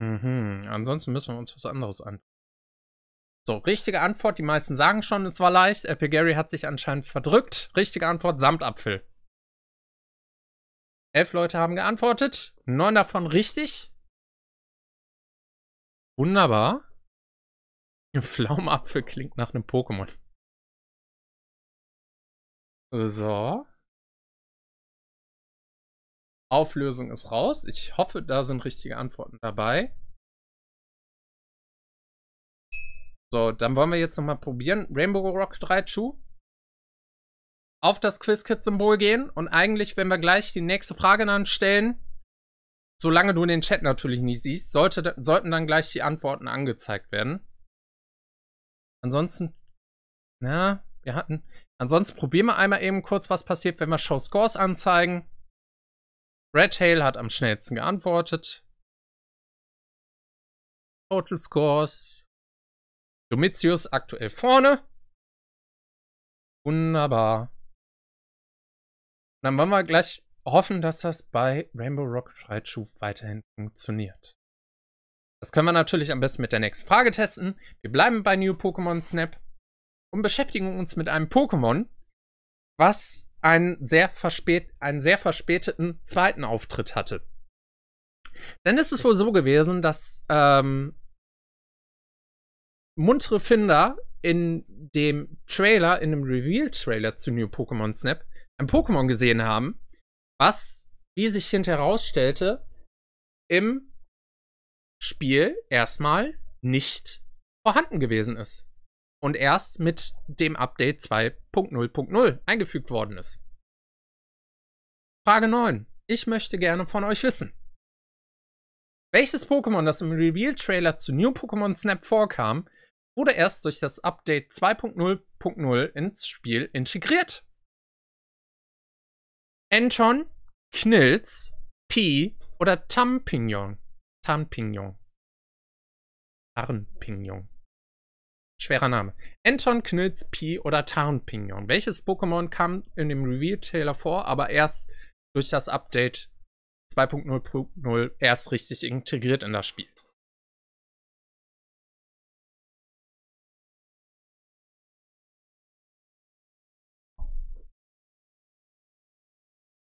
Mhm. Ansonsten müssen wir uns was anderes an. So, richtige Antwort. Die meisten sagen schon, es war leicht. Apple äh, Gary hat sich anscheinend verdrückt. Richtige Antwort: Samtapfel. Elf Leute haben geantwortet. Neun davon richtig. Wunderbar. Pflaumapfel klingt nach einem Pokémon. So. Auflösung ist raus. Ich hoffe, da sind richtige Antworten dabei. So, dann wollen wir jetzt nochmal probieren. Rainbow Rock 3 True. Auf das Quizkit-Symbol gehen. Und eigentlich, wenn wir gleich die nächste Frage dann stellen, solange du den Chat natürlich nicht siehst, sollte, sollten dann gleich die Antworten angezeigt werden. Ansonsten, na, wir hatten. Ansonsten probieren wir einmal eben kurz, was passiert, wenn wir Show Scores anzeigen. Red Hail hat am schnellsten geantwortet. Total Scores. Domitius aktuell vorne. Wunderbar. Und dann wollen wir gleich hoffen, dass das bei Rainbow Rocket Raichu weiterhin funktioniert. Das können wir natürlich am besten mit der nächsten Frage testen. Wir bleiben bei New Pokémon Snap und beschäftigen uns mit einem Pokémon, was einen sehr, verspät, einen sehr verspäteten zweiten Auftritt hatte. Denn es ist wohl so gewesen, dass ähm, muntere Finder in dem Trailer, in dem Reveal-Trailer zu New Pokémon Snap, ein Pokémon gesehen haben, was, wie sich hinterher herausstellte, im Spiel erstmal nicht vorhanden gewesen ist. Und erst mit dem Update 2.0.0 eingefügt worden ist. Frage 9. Ich möchte gerne von euch wissen. Welches Pokémon, das im Reveal-Trailer zu New Pokémon Snap vorkam, wurde erst durch das Update 2.0.0 ins Spiel integriert? Anton, Knilz, Pi oder Tampignon? Tarnpignon. Tarnpignon. Schwerer Name. Anton, Knilz, Pi oder Tarnpignon. Welches Pokémon kam in dem Reveal-Trailer vor, aber erst durch das Update 2.0.0 erst richtig integriert in das Spiel?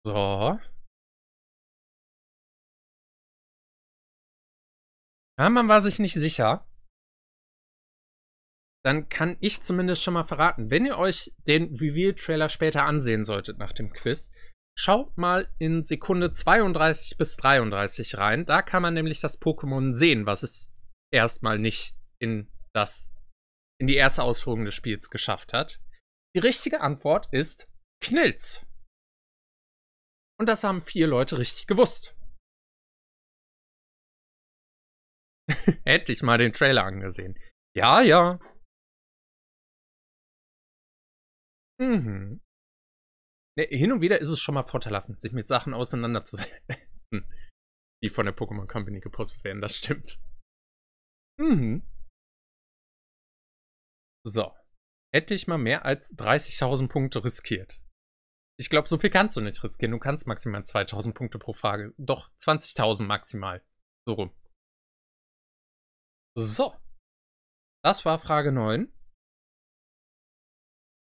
So. Ja, man war sich nicht sicher. Dann kann ich zumindest schon mal verraten, wenn ihr euch den Reveal-Trailer später ansehen solltet nach dem Quiz, schaut mal in Sekunde 32 bis 33 rein. Da kann man nämlich das Pokémon sehen, was es erstmal nicht in das in die erste Ausführung des Spiels geschafft hat. Die richtige Antwort ist Knilz. Und das haben vier Leute richtig gewusst. Hätte ich mal den Trailer angesehen. Ja, ja. Mhm. Ne, hin und wieder ist es schon mal vorteilhaft, sich mit Sachen auseinanderzusetzen, die von der Pokémon Company gepostet werden, das stimmt. Mhm. So. Hätte ich mal mehr als 30.000 Punkte riskiert. Ich glaube, so viel kannst du nicht riskieren. Du kannst maximal 2000 Punkte pro Frage. Doch, 20.000 maximal. So rum. So. Das war Frage 9.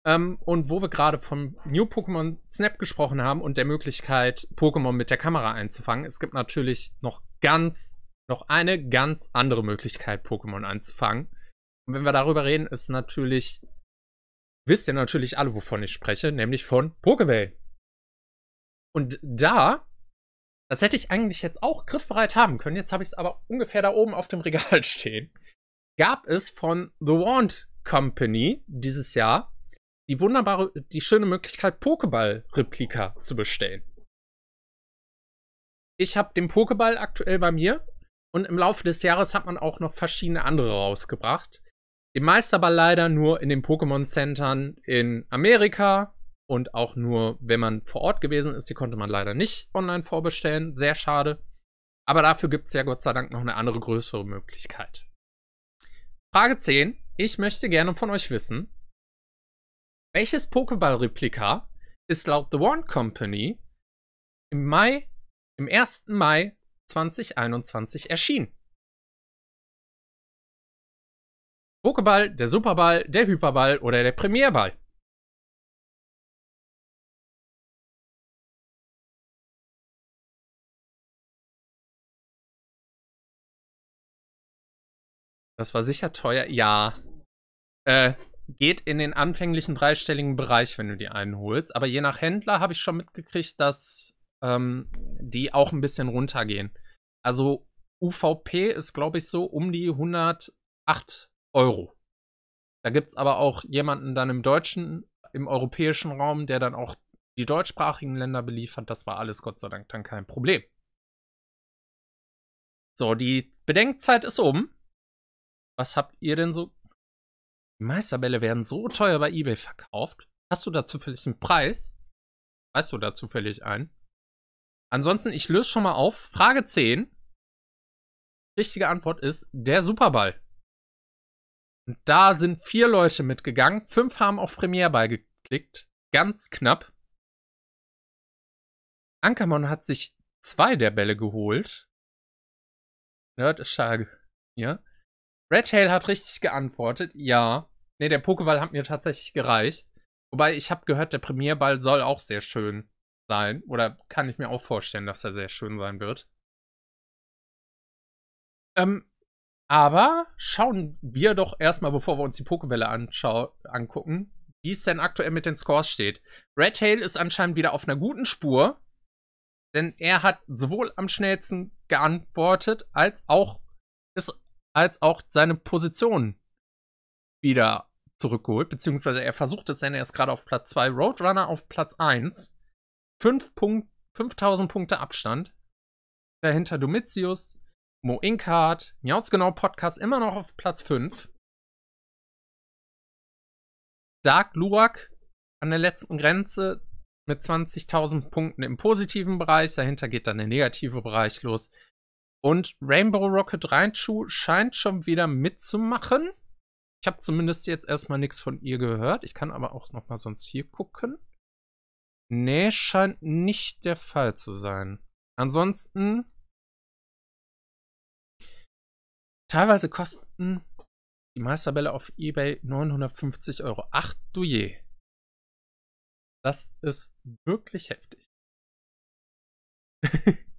Ähm, und wo wir gerade vom New Pokémon Snap gesprochen haben und der Möglichkeit, Pokémon mit der Kamera einzufangen, es gibt natürlich noch ganz, noch eine ganz andere Möglichkeit, Pokémon einzufangen. Und wenn wir darüber reden, ist natürlich, wisst ihr natürlich alle, wovon ich spreche, nämlich von Pokéball. Und da das hätte ich eigentlich jetzt auch griffbereit haben können. Jetzt habe ich es aber ungefähr da oben auf dem Regal stehen. Gab es von The Wand Company dieses Jahr die wunderbare, die schöne Möglichkeit, Pokéball-Replika zu bestellen. Ich habe den Pokéball aktuell bei mir und im Laufe des Jahres hat man auch noch verschiedene andere rausgebracht. Den Meisterball leider nur in den Pokémon-Centern in Amerika, und auch nur, wenn man vor Ort gewesen ist. Die konnte man leider nicht online vorbestellen. Sehr schade. Aber dafür gibt es ja Gott sei Dank noch eine andere größere Möglichkeit. Frage 10. Ich möchte gerne von euch wissen, welches Pokéball-Replika ist laut The Warn Company im Mai, im 1. Mai 2021 erschienen? Pokéball, der Superball, der Hyperball oder der Premierball? Das war sicher teuer. Ja. Äh, geht in den anfänglichen dreistelligen Bereich, wenn du die einen holst. Aber je nach Händler habe ich schon mitgekriegt, dass ähm, die auch ein bisschen runtergehen. Also UVP ist, glaube ich, so um die 108 Euro. Da gibt es aber auch jemanden dann im deutschen, im europäischen Raum, der dann auch die deutschsprachigen Länder beliefert. Das war alles Gott sei Dank dann kein Problem. So, die Bedenkzeit ist um. Was habt ihr denn so? Die Meisterbälle werden so teuer bei eBay verkauft. Hast du da zufällig einen Preis? Weißt du da zufällig einen? Ansonsten, ich löse schon mal auf. Frage 10. Richtige Antwort ist der Superball. Und da sind vier Leute mitgegangen. Fünf haben auf Premierball geklickt. Ganz knapp. Ankermann hat sich zwei der Bälle geholt. Nerd ist schade. Ja. Red Redtail hat richtig geantwortet, ja. Ne, der Pokéball hat mir tatsächlich gereicht. Wobei ich habe gehört, der Premierball soll auch sehr schön sein. Oder kann ich mir auch vorstellen, dass er sehr schön sein wird. Ähm, aber schauen wir doch erstmal, bevor wir uns die Pokébälle angucken, wie es denn aktuell mit den Scores steht. Red Redtail ist anscheinend wieder auf einer guten Spur. Denn er hat sowohl am schnellsten geantwortet, als auch ist als auch seine Position wieder zurückgeholt, beziehungsweise er versucht es, denn er ist gerade auf Platz 2, Roadrunner auf Platz 1, 5 Punkt, 5000 Punkte Abstand, dahinter Domitius, Mo Inkhardt, Miauzgenau Podcast immer noch auf Platz 5, Dark Luak an der letzten Grenze mit 20.000 Punkten im positiven Bereich, dahinter geht dann der negative Bereich los, und Rainbow Rocket Raichu scheint schon wieder mitzumachen. Ich habe zumindest jetzt erstmal nichts von ihr gehört. Ich kann aber auch nochmal sonst hier gucken. Nee, scheint nicht der Fall zu sein. Ansonsten teilweise kosten die Meisterbälle auf eBay 950 Euro. Ach du je. Das ist wirklich heftig.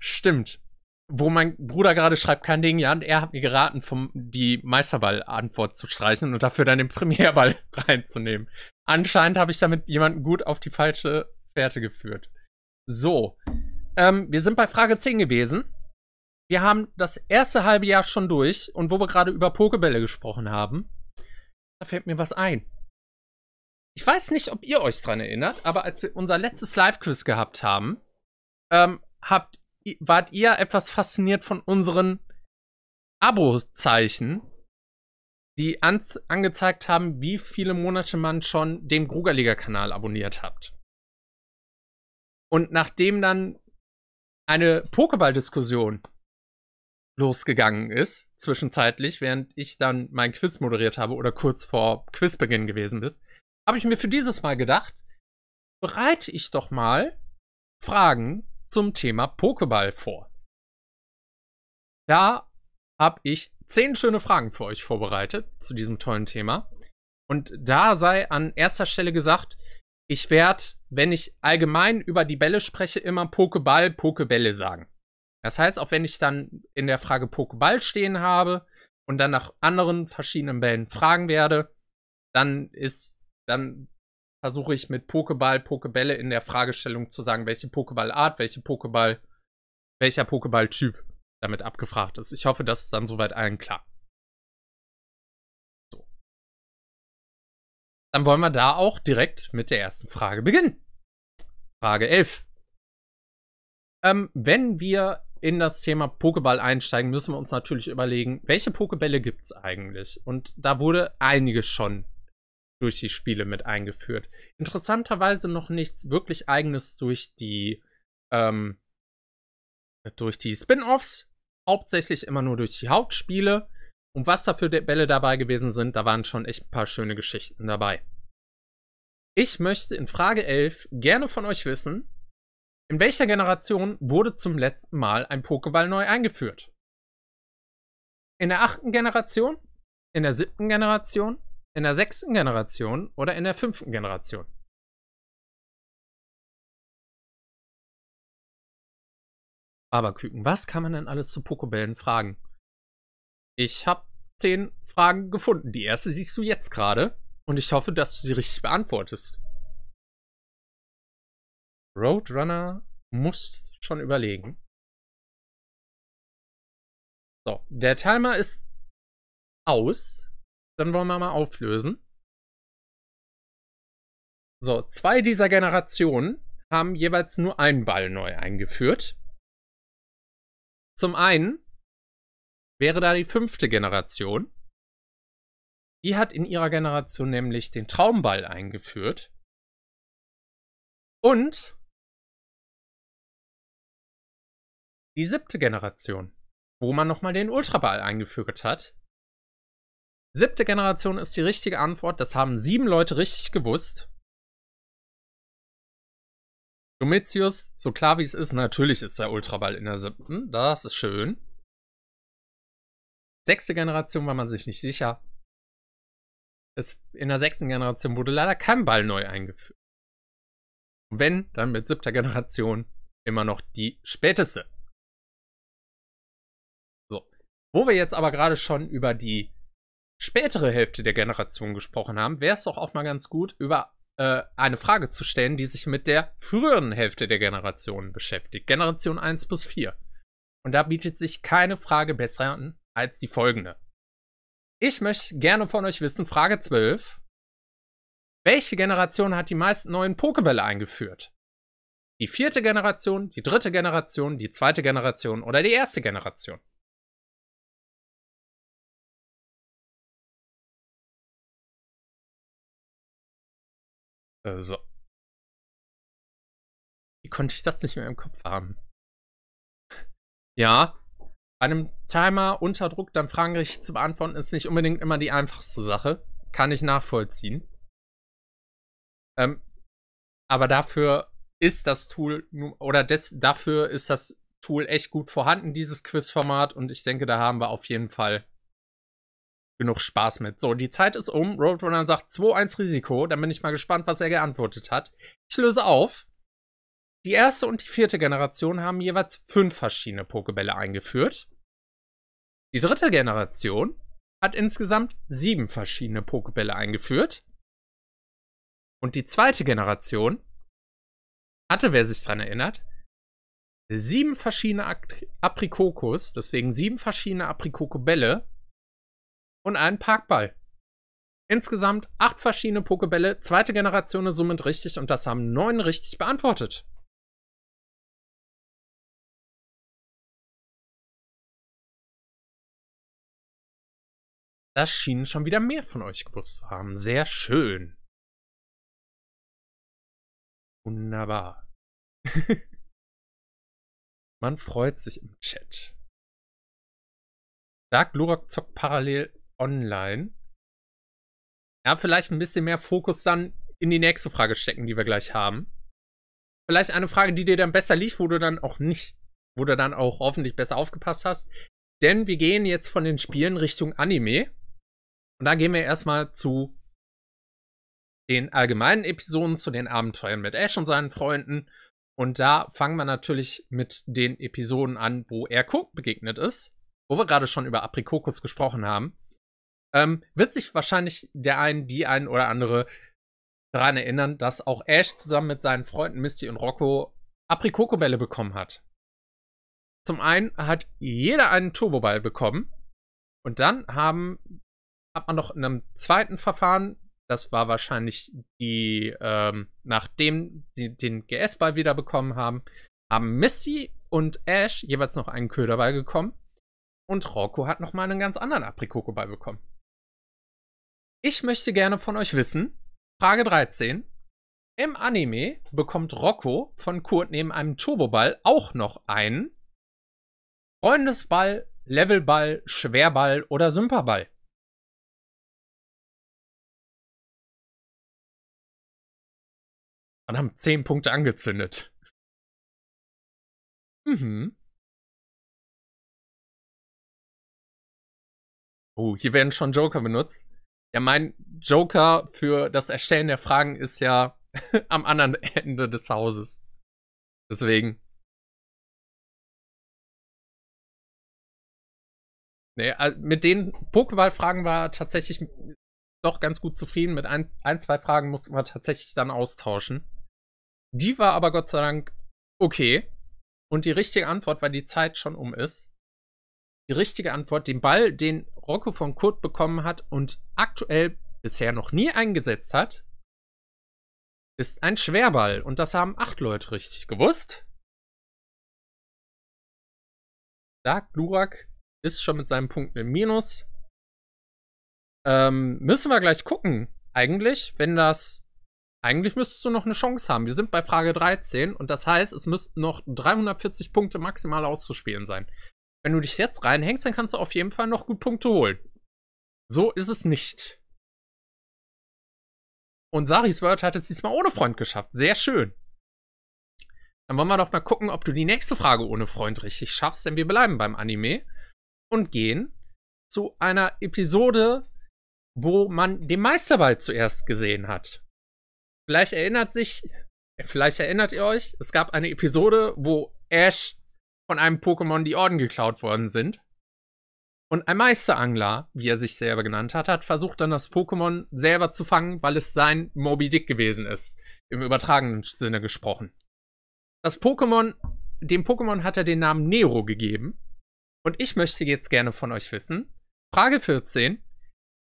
Stimmt. Wo mein Bruder gerade schreibt, kein Ding, ja, und er hat mir geraten, vom, die Meisterball-Antwort zu streichen und dafür dann den Premierball reinzunehmen. Anscheinend habe ich damit jemanden gut auf die falsche Fährte geführt. So. Ähm, wir sind bei Frage 10 gewesen. Wir haben das erste halbe Jahr schon durch und wo wir gerade über Pokebälle gesprochen haben, da fällt mir was ein. Ich weiß nicht, ob ihr euch dran erinnert, aber als wir unser letztes Live-Quiz gehabt haben, ähm, habt wart ihr etwas fasziniert von unseren Abo-Zeichen, die an angezeigt haben, wie viele Monate man schon den Grugerliga-Kanal abonniert habt. Und nachdem dann eine Pokéball-Diskussion losgegangen ist, zwischenzeitlich, während ich dann mein Quiz moderiert habe oder kurz vor Quizbeginn gewesen ist, habe ich mir für dieses Mal gedacht, bereite ich doch mal Fragen zum Thema Pokéball vor. Da habe ich zehn schöne Fragen für euch vorbereitet zu diesem tollen Thema. Und da sei an erster Stelle gesagt, ich werde, wenn ich allgemein über die Bälle spreche, immer Pokéball, Pokebälle sagen. Das heißt, auch wenn ich dann in der Frage Pokéball stehen habe und dann nach anderen verschiedenen Bällen fragen werde, dann ist, dann versuche ich mit Pokeball, Pokebälle in der Fragestellung zu sagen, welche Pokeballart, welche Pokeball, welcher Pokeballtyp damit abgefragt ist. Ich hoffe, das ist dann soweit allen klar. So. Dann wollen wir da auch direkt mit der ersten Frage beginnen. Frage 11. Ähm, wenn wir in das Thema Pokéball einsteigen, müssen wir uns natürlich überlegen, welche Pokebälle gibt es eigentlich? Und da wurde einiges schon durch die Spiele mit eingeführt. Interessanterweise noch nichts wirklich eigenes durch die ähm, durch die Spin-offs, hauptsächlich immer nur durch die Hauptspiele. Und was da für Bälle dabei gewesen sind, da waren schon echt ein paar schöne Geschichten dabei. Ich möchte in Frage 11 gerne von euch wissen, in welcher Generation wurde zum letzten Mal ein Pokéball neu eingeführt? In der achten Generation? In der siebten Generation? in der sechsten Generation oder in der fünften Generation. Aber Küken, was kann man denn alles zu Pokebällen fragen? Ich habe zehn Fragen gefunden. Die erste siehst du jetzt gerade und ich hoffe, dass du sie richtig beantwortest. Roadrunner muss schon überlegen. So, der Timer ist aus dann wollen wir mal auflösen. So, zwei dieser Generationen haben jeweils nur einen Ball neu eingeführt. Zum einen wäre da die fünfte Generation. Die hat in ihrer Generation nämlich den Traumball eingeführt. Und die siebte Generation, wo man nochmal den Ultraball eingeführt hat, Siebte Generation ist die richtige Antwort. Das haben sieben Leute richtig gewusst. Domitius, so klar wie es ist, natürlich ist der Ultraball in der siebten. Das ist schön. Sechste Generation war man sich nicht sicher. Es, in der sechsten Generation wurde leider kein Ball neu eingeführt. Und wenn, dann mit siebter Generation immer noch die späteste. So. Wo wir jetzt aber gerade schon über die spätere Hälfte der Generation gesprochen haben, wäre es doch auch mal ganz gut, über äh, eine Frage zu stellen, die sich mit der früheren Hälfte der Generation beschäftigt. Generation 1 plus 4. Und da bietet sich keine Frage besser an als die folgende. Ich möchte gerne von euch wissen, Frage 12. Welche Generation hat die meisten neuen Pokebälle eingeführt? Die vierte Generation, die dritte Generation, die zweite Generation oder die erste Generation? Äh, so. Wie konnte ich das nicht mehr im Kopf haben? Ja, einem Timer unter Druck dann Fragen zu beantworten, ist nicht unbedingt immer die einfachste Sache. Kann ich nachvollziehen. Ähm, aber dafür ist das Tool, oder des, dafür ist das Tool echt gut vorhanden, dieses Quizformat. Und ich denke, da haben wir auf jeden Fall genug Spaß mit. So, die Zeit ist um. Roadrunner sagt 2-1 Risiko. Dann bin ich mal gespannt, was er geantwortet hat. Ich löse auf. Die erste und die vierte Generation haben jeweils fünf verschiedene Pokebälle eingeführt. Die dritte Generation hat insgesamt sieben verschiedene Pokebälle eingeführt. Und die zweite Generation hatte, wer sich dran erinnert, sieben verschiedene Aprikokos, deswegen sieben verschiedene Aprikokobälle und einen Parkball. Insgesamt acht verschiedene Pokebälle, zweite Generation ist somit richtig und das haben neun richtig beantwortet. Das schienen schon wieder mehr von euch gewusst zu haben. Sehr schön. Wunderbar. Man freut sich im Chat. Dark Lurak zockt parallel online. Ja, vielleicht ein bisschen mehr Fokus dann in die nächste Frage stecken, die wir gleich haben. Vielleicht eine Frage, die dir dann besser lief, wo du dann auch nicht, wo du dann auch hoffentlich besser aufgepasst hast. Denn wir gehen jetzt von den Spielen Richtung Anime. Und da gehen wir erstmal zu den allgemeinen Episoden, zu den Abenteuern mit Ash und seinen Freunden. Und da fangen wir natürlich mit den Episoden an, wo er Cook begegnet ist, wo wir gerade schon über Aprikokus gesprochen haben. Ähm, wird sich wahrscheinlich der ein, die ein oder andere daran erinnern, dass auch Ash zusammen mit seinen Freunden Misty und Rocco Aprikokobälle bekommen hat. Zum einen hat jeder einen Turboball bekommen und dann haben, hat man noch in einem zweiten Verfahren, das war wahrscheinlich die, ähm, nachdem sie den GS-Ball wieder bekommen haben, haben Misty und Ash jeweils noch einen Köderball bekommen und Rocco hat nochmal einen ganz anderen Aprikokoball bekommen. Ich möchte gerne von euch wissen, Frage 13. Im Anime bekommt Rocco von Kurt neben einem Turboball auch noch einen Freundesball, Levelball, Schwerball oder Symperball. Und haben 10 Punkte angezündet. Mhm. Oh, hier werden schon Joker benutzt. Ja, mein Joker für das Erstellen der Fragen ist ja am anderen Ende des Hauses. Deswegen. Nee, mit den Pokéball-Fragen war tatsächlich doch ganz gut zufrieden. Mit ein, ein, zwei Fragen mussten wir tatsächlich dann austauschen. Die war aber Gott sei Dank okay. Und die richtige Antwort, weil die Zeit schon um ist. Die richtige Antwort, den Ball, den Rocco von Kurt bekommen hat und aktuell bisher noch nie eingesetzt hat, ist ein Schwerball. Und das haben acht Leute richtig gewusst. Dark Glurak ist schon mit seinen Punkten im Minus. Ähm, müssen wir gleich gucken. Eigentlich, wenn das. Eigentlich müsstest du noch eine Chance haben. Wir sind bei Frage 13 und das heißt, es müssten noch 340 Punkte maximal auszuspielen sein wenn du dich jetzt reinhängst, dann kannst du auf jeden Fall noch gut Punkte holen. So ist es nicht. Und Saris Word hat es diesmal ohne Freund geschafft. Sehr schön. Dann wollen wir doch mal gucken, ob du die nächste Frage ohne Freund richtig schaffst, denn wir bleiben beim Anime und gehen zu einer Episode, wo man den Meisterball zuerst gesehen hat. Vielleicht erinnert sich, äh, vielleicht erinnert ihr euch, es gab eine Episode, wo Ash von einem Pokémon die Orden geklaut worden sind. Und ein Meisterangler, wie er sich selber genannt hat, hat versucht dann das Pokémon selber zu fangen, weil es sein Moby Dick gewesen ist. Im übertragenen Sinne gesprochen. Das Pokémon, dem Pokémon hat er den Namen Nero gegeben. Und ich möchte jetzt gerne von euch wissen, Frage 14,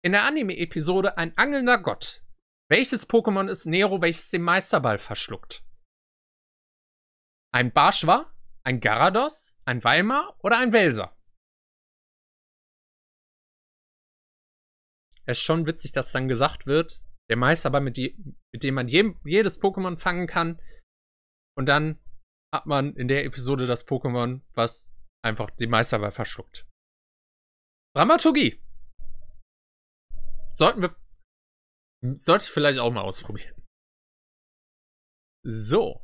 in der Anime-Episode Ein angelnder Gott. Welches Pokémon ist Nero, welches den Meisterball verschluckt? Ein Barschwa? Ein Garados, ein Weimar oder ein Welser? Es ist schon witzig, dass dann gesagt wird, der Meister, aber mit, die, mit dem man je, jedes Pokémon fangen kann. Und dann hat man in der Episode das Pokémon, was einfach die Meisterball verschluckt. Dramaturgie. Sollten wir. Sollte ich vielleicht auch mal ausprobieren. So.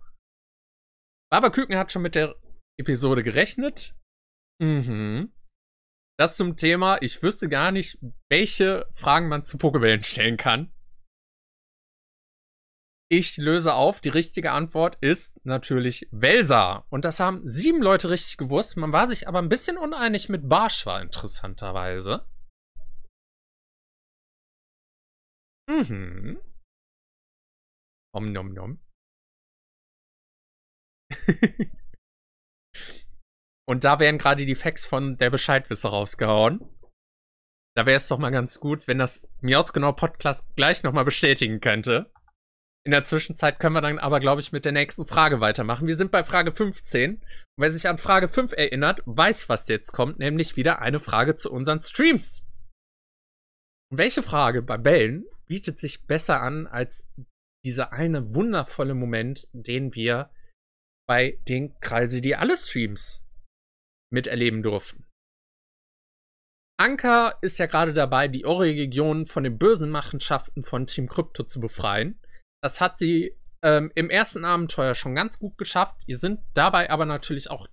Baba Küken hat schon mit der Episode gerechnet. Mhm. Das zum Thema, ich wüsste gar nicht, welche Fragen man zu Pokebällen stellen kann. Ich löse auf, die richtige Antwort ist natürlich Welsa. Und das haben sieben Leute richtig gewusst. Man war sich aber ein bisschen uneinig mit Barsch war interessanterweise. Mhm. Om nom nom. Und da werden gerade die Facts von der Bescheidwisse rausgehauen. Da wäre es doch mal ganz gut, wenn das Miauzgenau Podcast gleich nochmal bestätigen könnte. In der Zwischenzeit können wir dann aber, glaube ich, mit der nächsten Frage weitermachen. Wir sind bei Frage 15. Und wer sich an Frage 5 erinnert, weiß, was jetzt kommt, nämlich wieder eine Frage zu unseren Streams. Und welche Frage bei Bällen bietet sich besser an als dieser eine wundervolle Moment, den wir bei den Kreise, die alle Streams miterleben durften. Anka ist ja gerade dabei, die Ori-Region von den bösen Machenschaften von Team Krypto zu befreien. Das hat sie ähm, im ersten Abenteuer schon ganz gut geschafft. Ihr sind dabei aber natürlich auch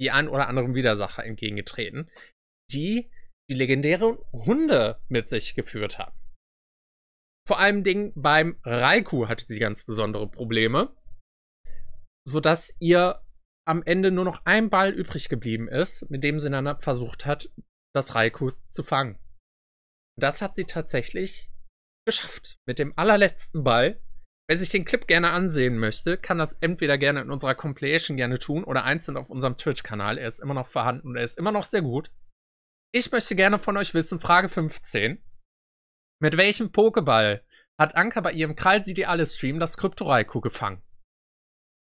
die ein oder anderen Widersacher entgegengetreten, die die legendären Hunde mit sich geführt haben. Vor allem Dingen beim Raiku hatte sie ganz besondere Probleme, sodass ihr am Ende nur noch ein Ball übrig geblieben ist, mit dem sie dann versucht hat, das Raikou zu fangen. Das hat sie tatsächlich geschafft. Mit dem allerletzten Ball. Wer sich den Clip gerne ansehen möchte, kann das entweder gerne in unserer Compilation gerne tun oder einzeln auf unserem Twitch-Kanal. Er ist immer noch vorhanden und er ist immer noch sehr gut. Ich möchte gerne von euch wissen, Frage 15. Mit welchem Pokéball hat Anka bei ihrem Krall-Sideale-Stream das Krypto-Raikou gefangen?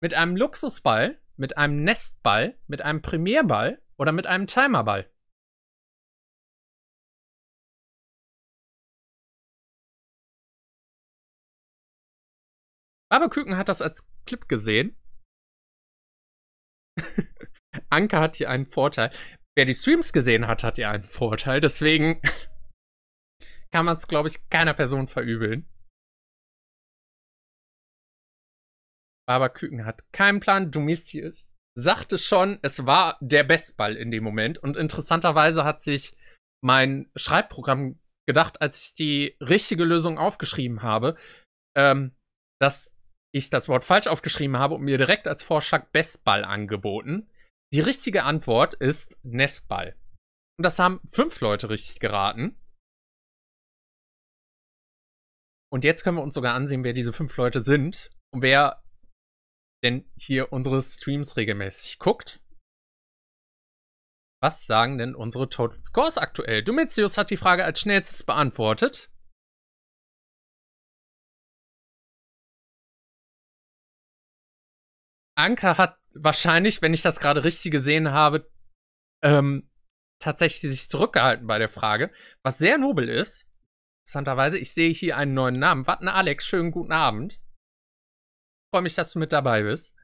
Mit einem Luxusball, mit einem Nestball, mit einem Primärball oder mit einem Timerball? Aber Küken hat das als Clip gesehen. Anke hat hier einen Vorteil. Wer die Streams gesehen hat, hat hier einen Vorteil. Deswegen kann man es, glaube ich, keiner Person verübeln. Aber Küken hat keinen Plan. Domitius sagte schon, es war der Bestball in dem Moment. Und interessanterweise hat sich mein Schreibprogramm gedacht, als ich die richtige Lösung aufgeschrieben habe, ähm, dass ich das Wort falsch aufgeschrieben habe und mir direkt als Vorschlag Bestball angeboten. Die richtige Antwort ist Nestball. Und das haben fünf Leute richtig geraten. Und jetzt können wir uns sogar ansehen, wer diese fünf Leute sind und wer denn hier unsere Streams regelmäßig guckt. Was sagen denn unsere Total Scores aktuell? Domitius hat die Frage als schnellstes beantwortet. Anka hat wahrscheinlich, wenn ich das gerade richtig gesehen habe, ähm, tatsächlich sich zurückgehalten bei der Frage, was sehr nobel ist. Interessanterweise, ich sehe hier einen neuen Namen. Watten Alex, schönen guten Abend freue mich, dass du mit dabei bist.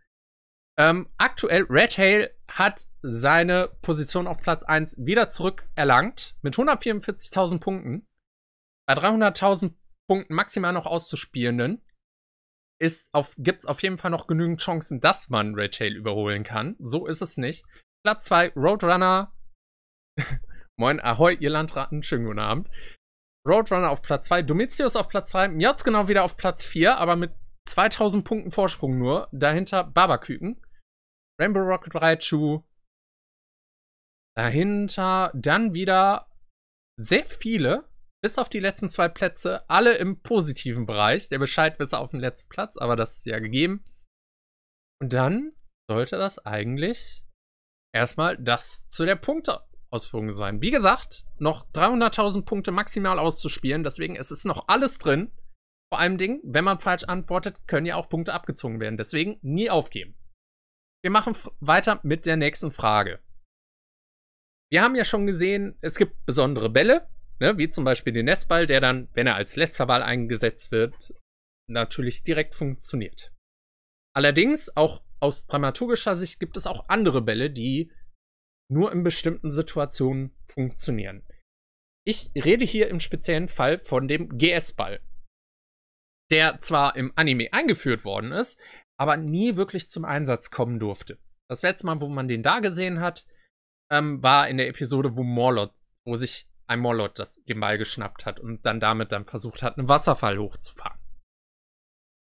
Ähm, aktuell, Red Hail hat seine Position auf Platz 1 wieder zurückerlangt mit 144.000 Punkten. Bei 300.000 Punkten maximal noch auszuspielenden ist auf, gibt's auf jeden Fall noch genügend Chancen, dass man Red Hail überholen kann. So ist es nicht. Platz 2, Roadrunner. Moin, ahoi, ihr Landratten. Schönen guten Abend. Roadrunner auf Platz 2, Domitius auf Platz 3, Mjotz genau wieder auf Platz 4, aber mit 2000 Punkten Vorsprung nur. Dahinter Babaküken. Rainbow Rocket Raichu. Dahinter dann wieder sehr viele. Bis auf die letzten zwei Plätze. Alle im positiven Bereich. Der Bescheid ist auf dem letzten Platz, aber das ist ja gegeben. Und dann sollte das eigentlich erstmal das zu der Punkteausführung sein. Wie gesagt, noch 300.000 Punkte maximal auszuspielen. Deswegen es ist noch alles drin. Vor allem Ding, wenn man falsch antwortet, können ja auch Punkte abgezogen werden. Deswegen nie aufgeben. Wir machen weiter mit der nächsten Frage. Wir haben ja schon gesehen, es gibt besondere Bälle, ne, wie zum Beispiel den Nestball, der dann, wenn er als letzter Ball eingesetzt wird, natürlich direkt funktioniert. Allerdings, auch aus dramaturgischer Sicht gibt es auch andere Bälle, die nur in bestimmten Situationen funktionieren. Ich rede hier im speziellen Fall von dem GS-Ball der zwar im Anime eingeführt worden ist, aber nie wirklich zum Einsatz kommen durfte. Das letzte Mal, wo man den da gesehen hat, ähm, war in der Episode, wo Morlot, wo sich ein Morlot das, den Ball geschnappt hat und dann damit dann versucht hat, einen Wasserfall hochzufahren.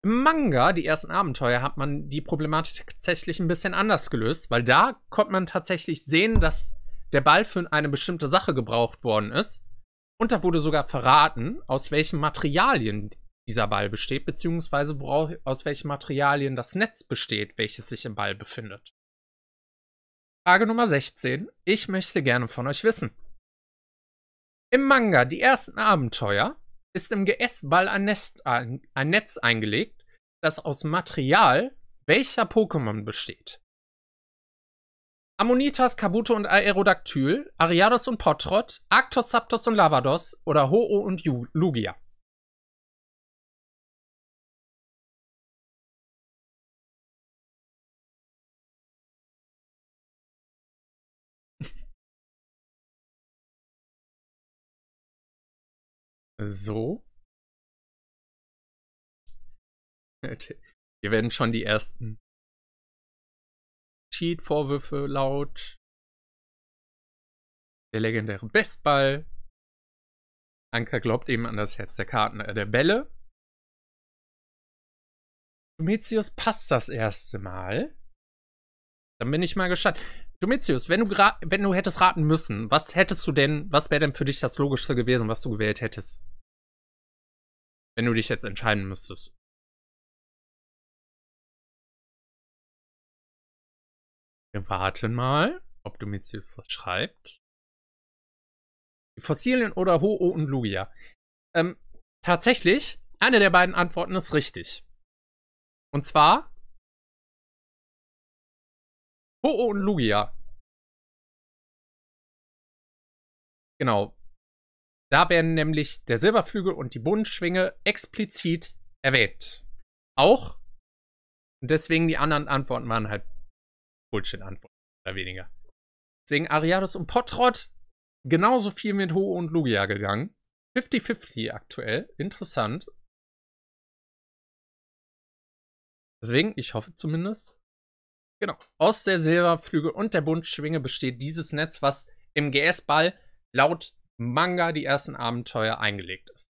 Im Manga, die ersten Abenteuer, hat man die Problematik tatsächlich ein bisschen anders gelöst, weil da konnte man tatsächlich sehen, dass der Ball für eine bestimmte Sache gebraucht worden ist. Und da wurde sogar verraten, aus welchen Materialien dieser Ball besteht, beziehungsweise worauf, aus welchen Materialien das Netz besteht, welches sich im Ball befindet. Frage Nummer 16. Ich möchte gerne von euch wissen. Im Manga Die ersten Abenteuer ist im GS-Ball ein, ein, ein Netz eingelegt, das aus Material welcher Pokémon besteht. Ammonitas, Kabuto und Aerodactyl, Ariados und Potrot, Arctos, Saptos und Lavados oder Ho-Oh und Lugia. So? Wir werden schon die ersten Cheat-Vorwürfe laut. Der legendäre Bestball. Anker glaubt eben an das Herz der Karten, äh, der Bälle. Domitius passt das erste Mal. Dann bin ich mal gespannt. Domitius, wenn du, wenn du hättest raten müssen, was hättest du denn, was wäre denn für dich das Logischste gewesen, was du gewählt hättest? Wenn du dich jetzt entscheiden müsstest. Wir warten mal, ob Domitius was schreibt. Fossilien oder ho -Oh und Lugia? Ähm, tatsächlich, eine der beiden Antworten ist richtig. Und zwar Ho-Oh und Lugia. Genau. Da werden nämlich der Silberflügel und die Bodenschwinge explizit erwähnt. Auch. Und deswegen die anderen Antworten waren halt Bullshit-Antworten. Oder weniger. Deswegen Ariados und Potrot genauso viel mit Ho und Lugia gegangen. 50-50 aktuell. Interessant. Deswegen, ich hoffe zumindest, Genau. Aus der Silberflügel und der Buntschwinge besteht dieses Netz, was im GS-Ball laut Manga die ersten Abenteuer eingelegt ist.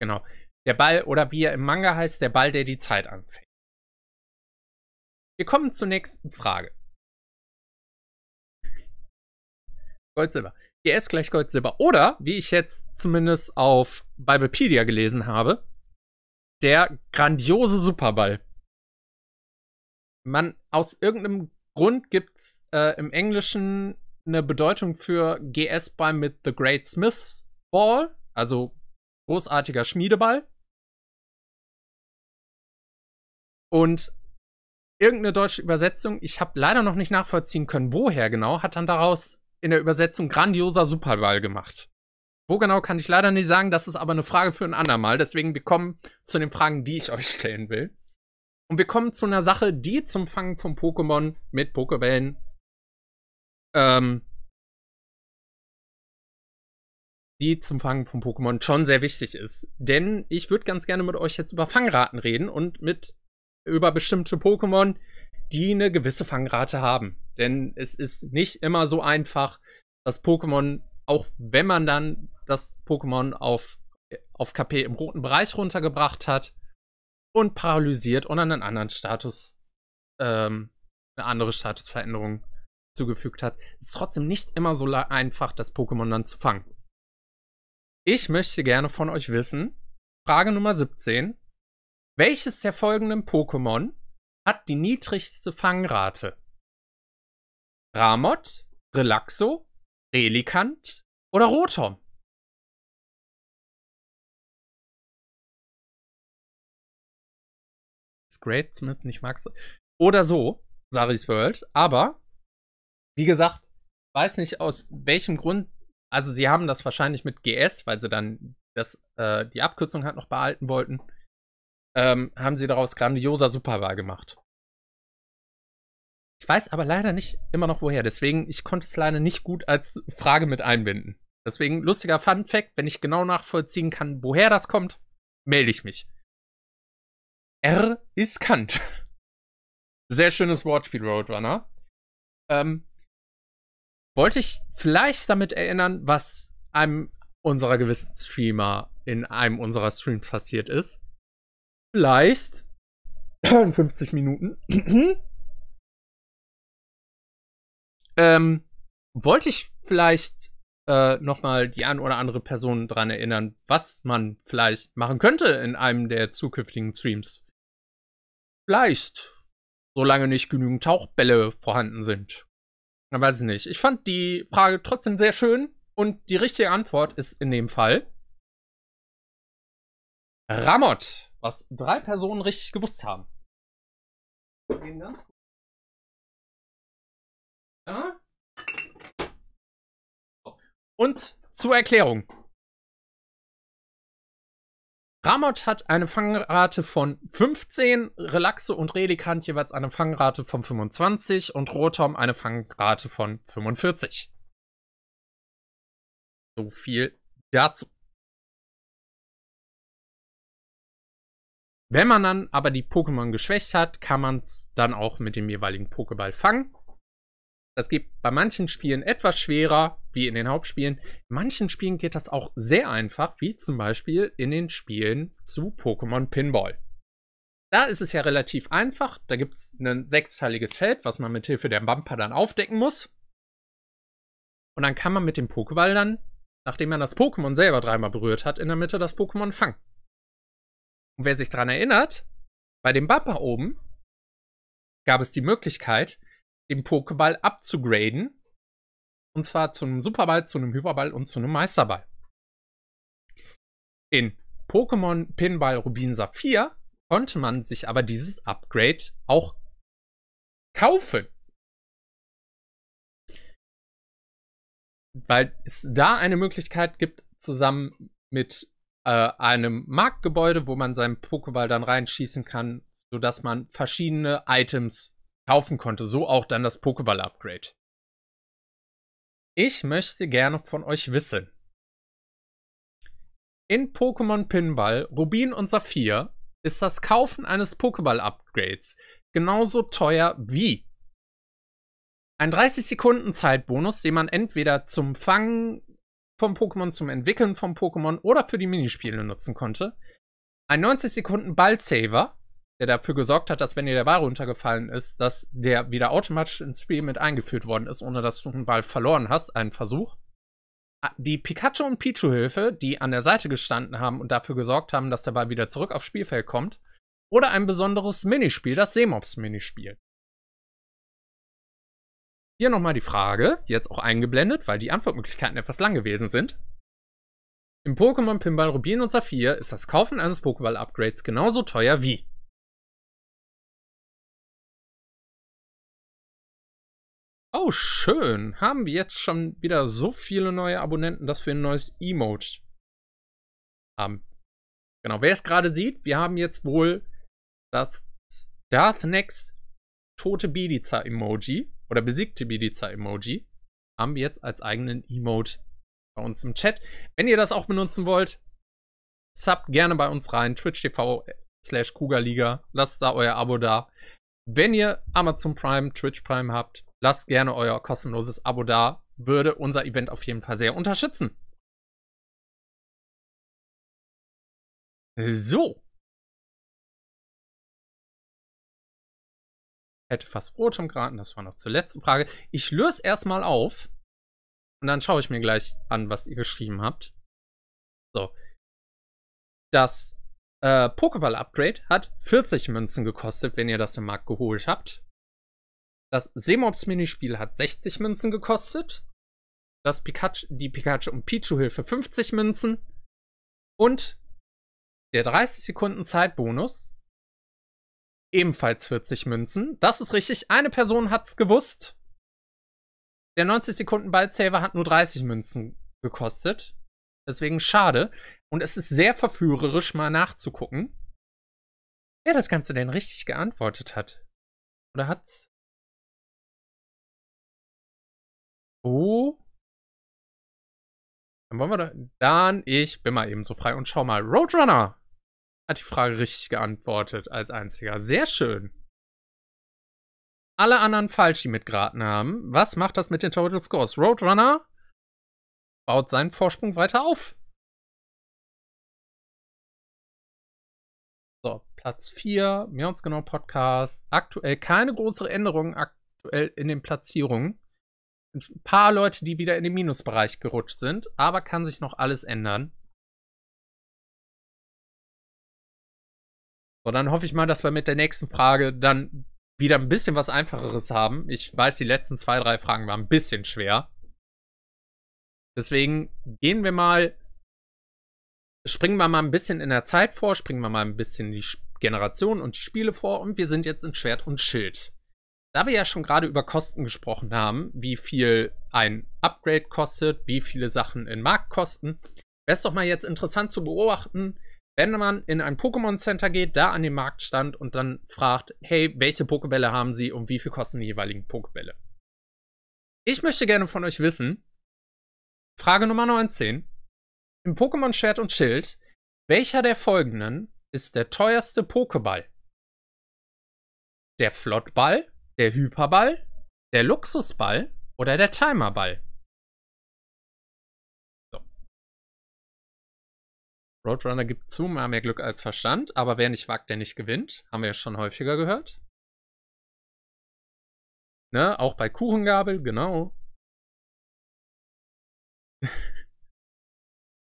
Genau. Der Ball, oder wie er im Manga heißt, der Ball, der die Zeit anfängt. Wir kommen zur nächsten Frage. Gold, Silber. GS gleich Gold, Silber. Oder, wie ich jetzt zumindest auf Biblepedia gelesen habe, der grandiose Superball man aus irgendeinem Grund gibt es äh, im Englischen eine Bedeutung für GS Ball mit The Great Smith's Ball, also großartiger Schmiedeball. Und irgendeine deutsche Übersetzung, ich habe leider noch nicht nachvollziehen können, woher genau, hat dann daraus in der Übersetzung grandioser Superball gemacht. Wo genau kann ich leider nicht sagen, das ist aber eine Frage für ein andermal, deswegen wir kommen zu den Fragen, die ich euch stellen will. Und wir kommen zu einer Sache, die zum Fangen von Pokémon mit Pokébällen ähm, die zum Fangen von Pokémon schon sehr wichtig ist. Denn ich würde ganz gerne mit euch jetzt über Fangraten reden und mit über bestimmte Pokémon, die eine gewisse Fangrate haben. Denn es ist nicht immer so einfach, das Pokémon, auch wenn man dann das Pokémon auf, auf KP im roten Bereich runtergebracht hat, und paralysiert und an einen anderen Status, ähm, eine andere Statusveränderung zugefügt hat. Es ist trotzdem nicht immer so einfach, das Pokémon dann zu fangen. Ich möchte gerne von euch wissen, Frage Nummer 17, welches der folgenden Pokémon hat die niedrigste Fangrate? Ramot, Relaxo, Relikant oder Rotom? Great mit, ich mag's. Oder so, Saris World. Aber, wie gesagt, weiß nicht aus welchem Grund. Also, sie haben das wahrscheinlich mit GS, weil sie dann das, äh, die Abkürzung halt noch behalten wollten, ähm, haben sie daraus grandioser Superwahl gemacht. Ich weiß aber leider nicht immer noch woher. Deswegen, ich konnte es leider nicht gut als Frage mit einbinden. Deswegen, lustiger Fun Fact, wenn ich genau nachvollziehen kann, woher das kommt, melde ich mich. R ist Kant. Sehr schönes Wortspiel, Roadrunner. Ähm, wollte ich vielleicht damit erinnern, was einem unserer gewissen Streamer in einem unserer Streams passiert ist. Vielleicht in 50 Minuten. ähm, wollte ich vielleicht äh, nochmal die ein oder andere Person daran erinnern, was man vielleicht machen könnte in einem der zukünftigen Streams leicht, solange nicht genügend Tauchbälle vorhanden sind. Na, weiß ich nicht. Ich fand die Frage trotzdem sehr schön und die richtige Antwort ist in dem Fall Ramot, was drei Personen richtig gewusst haben. Und zur Erklärung. Ramot hat eine Fangrate von 15, Relaxo und Relikant jeweils eine Fangrate von 25 und Rotom eine Fangrate von 45. So viel dazu. Wenn man dann aber die Pokémon geschwächt hat, kann man es dann auch mit dem jeweiligen Pokéball fangen. Das geht bei manchen Spielen etwas schwerer, wie in den Hauptspielen. In manchen Spielen geht das auch sehr einfach, wie zum Beispiel in den Spielen zu Pokémon Pinball. Da ist es ja relativ einfach. Da gibt es ein sechsteiliges Feld, was man mit Hilfe der Bumper dann aufdecken muss. Und dann kann man mit dem Pokéball dann, nachdem man das Pokémon selber dreimal berührt hat, in der Mitte das Pokémon fangen. Und wer sich daran erinnert, bei dem Bumper oben gab es die Möglichkeit, den Pokéball abzugraden. Und zwar zu einem Superball, zu einem Hyperball und zu einem Meisterball. In Pokémon Pinball Rubin Saphir konnte man sich aber dieses Upgrade auch kaufen. Weil es da eine Möglichkeit gibt, zusammen mit äh, einem Marktgebäude, wo man seinen Pokéball dann reinschießen kann, sodass man verschiedene Items kaufen konnte. So auch dann das Pokéball-Upgrade. Ich möchte gerne von euch wissen. In Pokémon Pinball Rubin und Saphir ist das Kaufen eines Pokéball-Upgrades genauso teuer wie ein 30 Sekunden Zeitbonus, den man entweder zum Fangen von Pokémon, zum Entwickeln von Pokémon oder für die Minispiele nutzen konnte. Ein 90 Sekunden ball saver der dafür gesorgt hat, dass wenn dir der Ball runtergefallen ist, dass der wieder automatisch ins Spiel mit eingeführt worden ist, ohne dass du einen Ball verloren hast, einen Versuch. Ah, die Pikachu und Pichu-Hilfe, die an der Seite gestanden haben und dafür gesorgt haben, dass der Ball wieder zurück aufs Spielfeld kommt. Oder ein besonderes Minispiel, das Seemobs-Minispiel. Hier nochmal die Frage, jetzt auch eingeblendet, weil die Antwortmöglichkeiten etwas lang gewesen sind. Im Pokémon Pinball Rubin und Saphir ist das Kaufen eines Pokéball-Upgrades genauso teuer wie Oh, schön. Haben wir jetzt schon wieder so viele neue Abonnenten, dass wir ein neues Emote haben. Genau, wer es gerade sieht, wir haben jetzt wohl das Darthnex tote Bidiza-Emoji oder besiegte Bidiza-Emoji haben wir jetzt als eigenen Emote bei uns im Chat. Wenn ihr das auch benutzen wollt, subt gerne bei uns rein, twitch.tv slash Kugerliga. Lasst da euer Abo da. Wenn ihr Amazon Prime, Twitch Prime habt, Lasst gerne euer kostenloses Abo da. Würde unser Event auf jeden Fall sehr unterstützen. So. Hätte fast Rotum geraten, das war noch zur letzten Frage. Ich löse erstmal auf und dann schaue ich mir gleich an, was ihr geschrieben habt. So. Das äh, Pokéball-Upgrade hat 40 Münzen gekostet, wenn ihr das im Markt geholt habt. Das Seemobs-Minispiel hat 60 Münzen gekostet. Das Pikachu, die Pikachu und Pichu-Hilfe 50 Münzen. Und der 30 Sekunden Zeitbonus ebenfalls 40 Münzen. Das ist richtig. Eine Person hat es gewusst. Der 90 Sekunden Ballsaver hat nur 30 Münzen gekostet. Deswegen schade. Und es ist sehr verführerisch, mal nachzugucken, wer das Ganze denn richtig geantwortet hat. Oder hat's? Wo? Oh. Dann wollen wir da. Dann, ich bin mal eben so frei und schau mal. Roadrunner hat die Frage richtig geantwortet als einziger. Sehr schön. Alle anderen falsch, die mitgeraten haben. Was macht das mit den Total Scores? Roadrunner baut seinen Vorsprung weiter auf. So, Platz 4, mehr uns genau Podcast. Aktuell keine größere Änderung aktuell in den Platzierungen ein paar Leute, die wieder in den Minusbereich gerutscht sind, aber kann sich noch alles ändern. So, dann hoffe ich mal, dass wir mit der nächsten Frage dann wieder ein bisschen was Einfacheres haben. Ich weiß, die letzten zwei, drei Fragen waren ein bisschen schwer. Deswegen gehen wir mal, springen wir mal ein bisschen in der Zeit vor, springen wir mal ein bisschen die Generation und die Spiele vor und wir sind jetzt in Schwert und Schild. Da wir ja schon gerade über Kosten gesprochen haben, wie viel ein Upgrade kostet, wie viele Sachen in Markt kosten, wäre es doch mal jetzt interessant zu beobachten, wenn man in ein Pokémon Center geht, da an den Marktstand und dann fragt, hey, welche Pokebälle haben sie und wie viel kosten die jeweiligen Pokebälle? Ich möchte gerne von euch wissen, Frage Nummer 19, im Pokémon Schwert und Schild, welcher der folgenden ist der teuerste Pokéball? Der Flottball, der Hyperball, der Luxusball oder der Timerball? So. Roadrunner gibt zu, mal mehr Glück als Verstand, aber wer nicht wagt, der nicht gewinnt. Haben wir ja schon häufiger gehört. Ne, auch bei Kuchengabel, genau.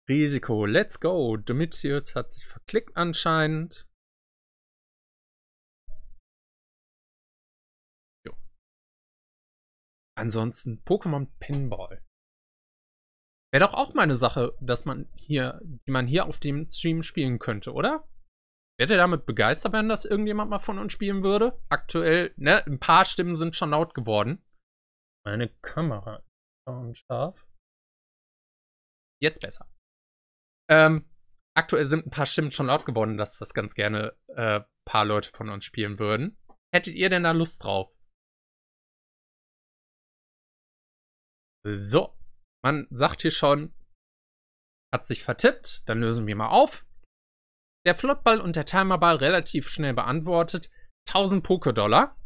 Risiko, let's go. Domitius hat sich verklickt anscheinend. Ansonsten Pokémon Pinball. Wäre doch auch mal eine Sache, dass man hier, die man hier auf dem Stream spielen könnte, oder? Wäre damit begeistert, wenn das irgendjemand mal von uns spielen würde? Aktuell, ne? Ein paar Stimmen sind schon laut geworden. Meine Kamera ist schon scharf. Jetzt besser. Ähm, aktuell sind ein paar Stimmen schon laut geworden, dass das ganz gerne ein äh, paar Leute von uns spielen würden. Hättet ihr denn da Lust drauf? So, man sagt hier schon, hat sich vertippt, dann lösen wir mal auf. Der Flottball und der Timerball relativ schnell beantwortet. 1000 Poké-Dollar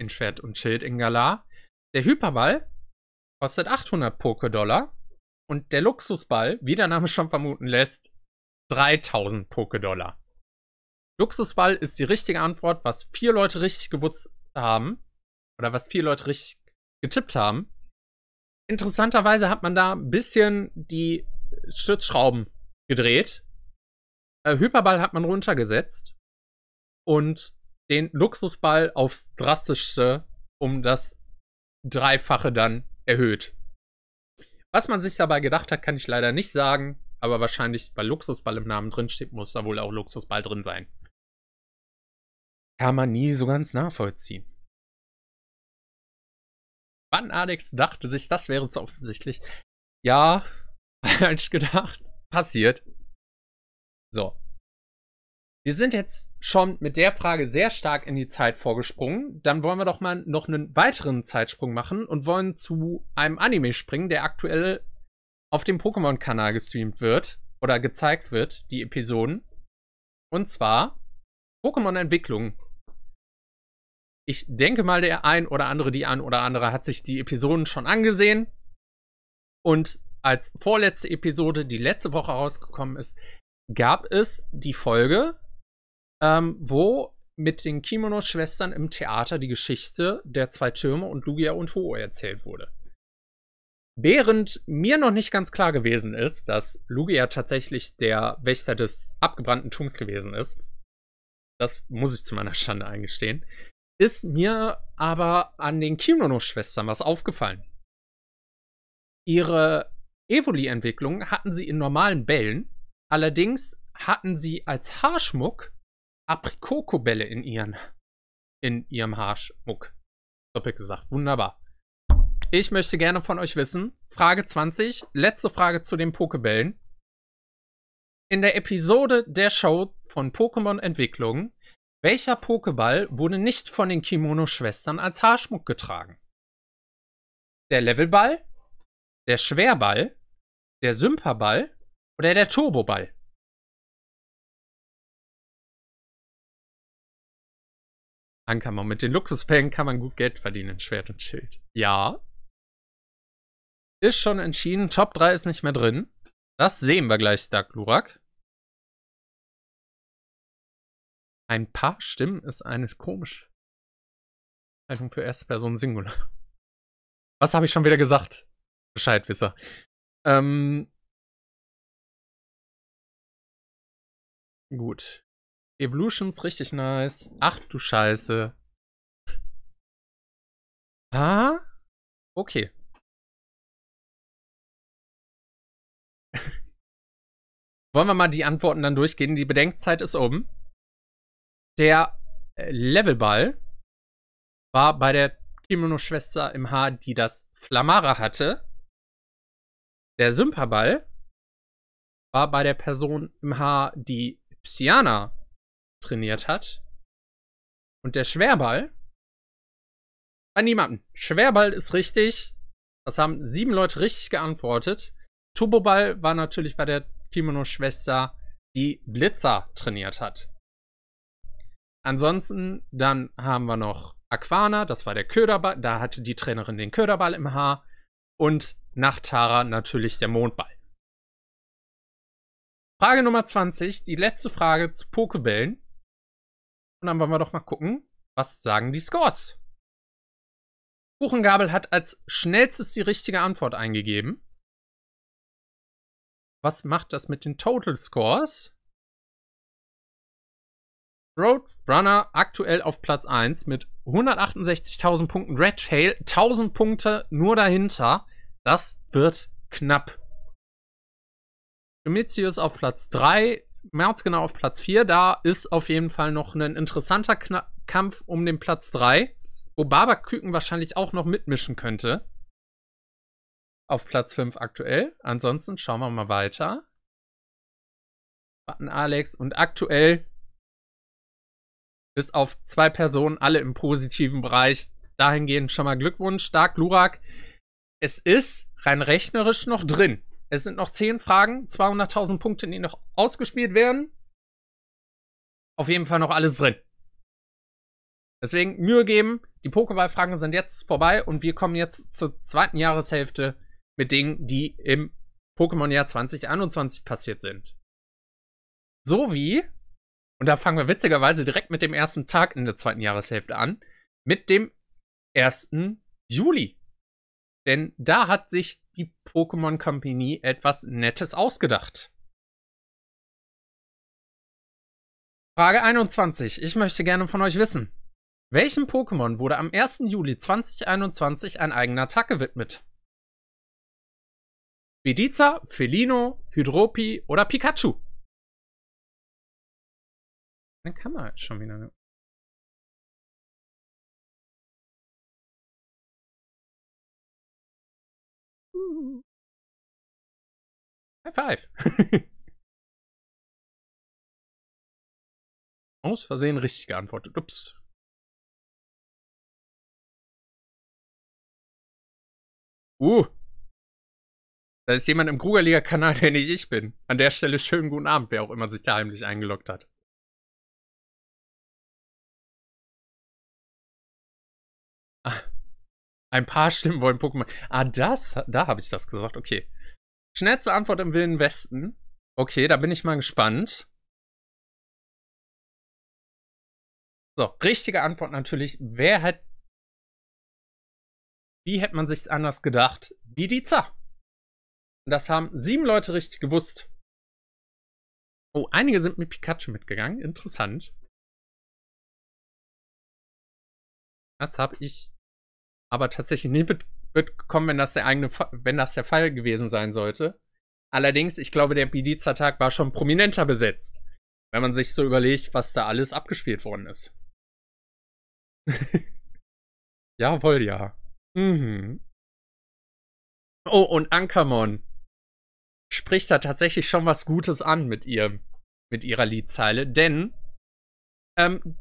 in Schwert und Schild in Galar. Der Hyperball kostet 800 Poké-Dollar und der Luxusball, wie der Name schon vermuten lässt, 3000 Poké-Dollar. Luxusball ist die richtige Antwort, was vier Leute richtig gewusst haben oder was vier Leute richtig getippt haben. Interessanterweise hat man da ein bisschen die Stützschrauben gedreht. Äh, Hyperball hat man runtergesetzt und den Luxusball aufs drastischste um das Dreifache dann erhöht. Was man sich dabei gedacht hat, kann ich leider nicht sagen, aber wahrscheinlich, weil Luxusball im Namen drinsteht, muss da wohl auch Luxusball drin sein. Kann man nie so ganz nachvollziehen. Wann Alex dachte sich, das wäre zu offensichtlich. Ja, falsch gedacht. Passiert. So. Wir sind jetzt schon mit der Frage sehr stark in die Zeit vorgesprungen. Dann wollen wir doch mal noch einen weiteren Zeitsprung machen und wollen zu einem Anime springen, der aktuell auf dem Pokémon-Kanal gestreamt wird oder gezeigt wird, die Episoden. Und zwar Pokémon-Entwicklung ich denke mal, der ein oder andere, die ein oder andere hat sich die Episoden schon angesehen. Und als vorletzte Episode, die letzte Woche rausgekommen ist, gab es die Folge, ähm, wo mit den Kimono-Schwestern im Theater die Geschichte der zwei Türme und Lugia und Ho erzählt wurde. Während mir noch nicht ganz klar gewesen ist, dass Lugia tatsächlich der Wächter des abgebrannten Turms gewesen ist, das muss ich zu meiner Schande eingestehen, ist mir aber an den Kimono-Schwestern was aufgefallen. Ihre Evoli-Entwicklung hatten sie in normalen Bällen, allerdings hatten sie als Haarschmuck Aprikokobälle in ihren in ihrem Haarschmuck. Doppelt gesagt, wunderbar. Ich möchte gerne von euch wissen, Frage 20, letzte Frage zu den Pokebällen. In der Episode der Show von Pokémon Entwicklung welcher Pokéball wurde nicht von den Kimono-Schwestern als Haarschmuck getragen? Der Levelball, der Schwerball, der Symperball oder der Turboball? Ankammer, mit den Luxuspellen kann man gut Geld verdienen, Schwert und Schild. Ja. Ist schon entschieden, Top 3 ist nicht mehr drin. Das sehen wir gleich, Dark Lurak. Ein Paar Stimmen ist eine komische Haltung für erste Person Singular. Was habe ich schon wieder gesagt? Bescheid, Wisser. Ähm, gut. Evolutions richtig nice. Ach du Scheiße. Ah? Okay. Wollen wir mal die Antworten dann durchgehen? Die Bedenkzeit ist oben. Der äh, Levelball war bei der Kimono-Schwester im Haar, die das Flamara hatte. Der Sympaball war bei der Person im Haar, die Psyana trainiert hat. Und der Schwerball bei niemanden. Schwerball ist richtig. Das haben sieben Leute richtig geantwortet. Turboball war natürlich bei der Kimono-Schwester, die Blitzer trainiert hat. Ansonsten, dann haben wir noch Aquana, das war der Köderball, da hatte die Trainerin den Köderball im Haar. Und nach natürlich der Mondball. Frage Nummer 20, die letzte Frage zu Pokebällen. Und dann wollen wir doch mal gucken, was sagen die Scores? Kuchengabel hat als schnellstes die richtige Antwort eingegeben. Was macht das mit den Total Scores? Roadrunner aktuell auf Platz 1 mit 168.000 Punkten. Red Tail 1000 Punkte nur dahinter. Das wird knapp. Domitius auf Platz 3, Merz genau auf Platz 4. Da ist auf jeden Fall noch ein interessanter Kna Kampf um den Platz 3, wo Barber Küken wahrscheinlich auch noch mitmischen könnte. Auf Platz 5 aktuell. Ansonsten schauen wir mal weiter. Button Alex und aktuell bis auf zwei Personen, alle im positiven Bereich. Dahingehend schon mal Glückwunsch, stark, Lurak. Es ist rein rechnerisch noch drin. Es sind noch zehn Fragen, 200.000 Punkte, die noch ausgespielt werden. Auf jeden Fall noch alles drin. Deswegen Mühe geben. Die Pokéball-Fragen sind jetzt vorbei und wir kommen jetzt zur zweiten Jahreshälfte mit Dingen, die im Pokémon-Jahr 2021 passiert sind. So wie und da fangen wir witzigerweise direkt mit dem ersten Tag in der zweiten Jahreshälfte an. Mit dem 1. Juli. Denn da hat sich die Pokémon Company etwas Nettes ausgedacht. Frage 21. Ich möchte gerne von euch wissen. Welchem Pokémon wurde am 1. Juli 2021 ein eigener Tag gewidmet? Bediza, Felino, Hydropi oder Pikachu? Dann kann man halt schon wieder eine High five. Aus Versehen richtig geantwortet. Ups. Uh. Da ist jemand im Krugerliga-Kanal, der nicht ich bin. An der Stelle schönen guten Abend, wer auch immer sich da heimlich eingeloggt hat. Ein paar Stimmen wollen Pokémon. Ah, das? Da habe ich das gesagt. Okay. Schnellste Antwort im Wilden Westen. Okay, da bin ich mal gespannt. So, richtige Antwort natürlich. Wer hat. Wie hätte man sich's anders gedacht? Bidiza. Das haben sieben Leute richtig gewusst. Oh, einige sind mit Pikachu mitgegangen. Interessant. Das habe ich aber tatsächlich nie mitbekommen, wenn das der eigene, Fa wenn das der Fall gewesen sein sollte. Allerdings, ich glaube, der Bediza-Tag war schon prominenter besetzt, wenn man sich so überlegt, was da alles abgespielt worden ist. Jawohl, ja. Mhm. Oh, und Ankermon spricht da tatsächlich schon was Gutes an mit ihr, mit ihrer Liedzeile, denn ähm,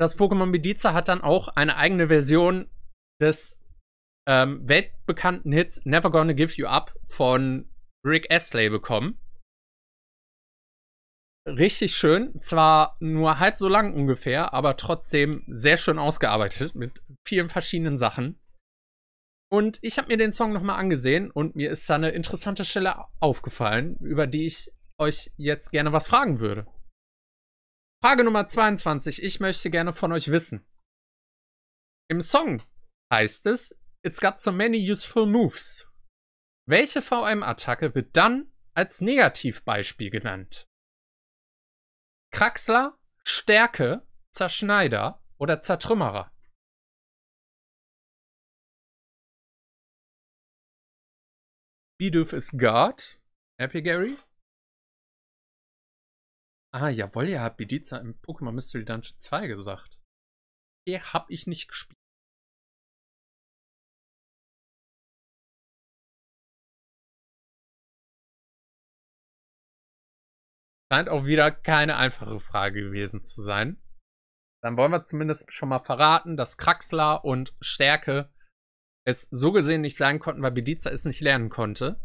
das Pokémon Bediza hat dann auch eine eigene Version des ähm, weltbekannten Hits Never Gonna Give You Up von Rick Astley bekommen. Richtig schön, zwar nur halb so lang ungefähr, aber trotzdem sehr schön ausgearbeitet mit vielen verschiedenen Sachen. Und ich habe mir den Song nochmal angesehen und mir ist da eine interessante Stelle aufgefallen, über die ich euch jetzt gerne was fragen würde. Frage Nummer 22. Ich möchte gerne von euch wissen. Im Song heißt es, it's got so many useful moves. Welche VM-Attacke wird dann als Negativbeispiel genannt? Kraxler, Stärke, Zerschneider oder Zertrümmerer? Bidoof ist Guard. Epigary? Ah, jawohl, ihr habt Bidiza im Pokémon Mystery Dungeon 2 gesagt. Hier hab ich nicht gespielt. Scheint auch wieder keine einfache Frage gewesen zu sein. Dann wollen wir zumindest schon mal verraten, dass Kraxler und Stärke es so gesehen nicht sein konnten, weil Bediza es nicht lernen konnte.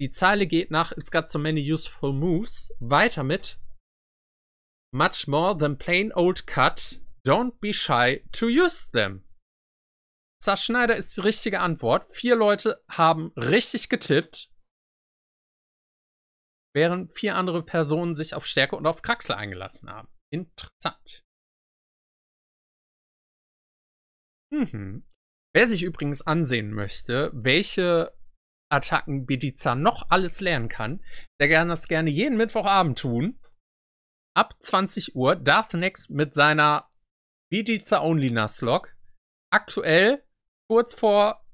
Die Zeile geht nach It's got so many useful moves weiter mit Much more than plain old cut. Don't be shy to use them. Zerschneider ist die richtige Antwort. Vier Leute haben richtig getippt während vier andere Personen sich auf Stärke und auf Kraxel eingelassen haben. Interessant. Mhm. Wer sich übrigens ansehen möchte, welche Attacken Bediza noch alles lernen kann, der kann das gerne jeden Mittwochabend tun. Ab 20 Uhr Darth Next mit seiner Bediza Only Naslog. Aktuell kurz vor,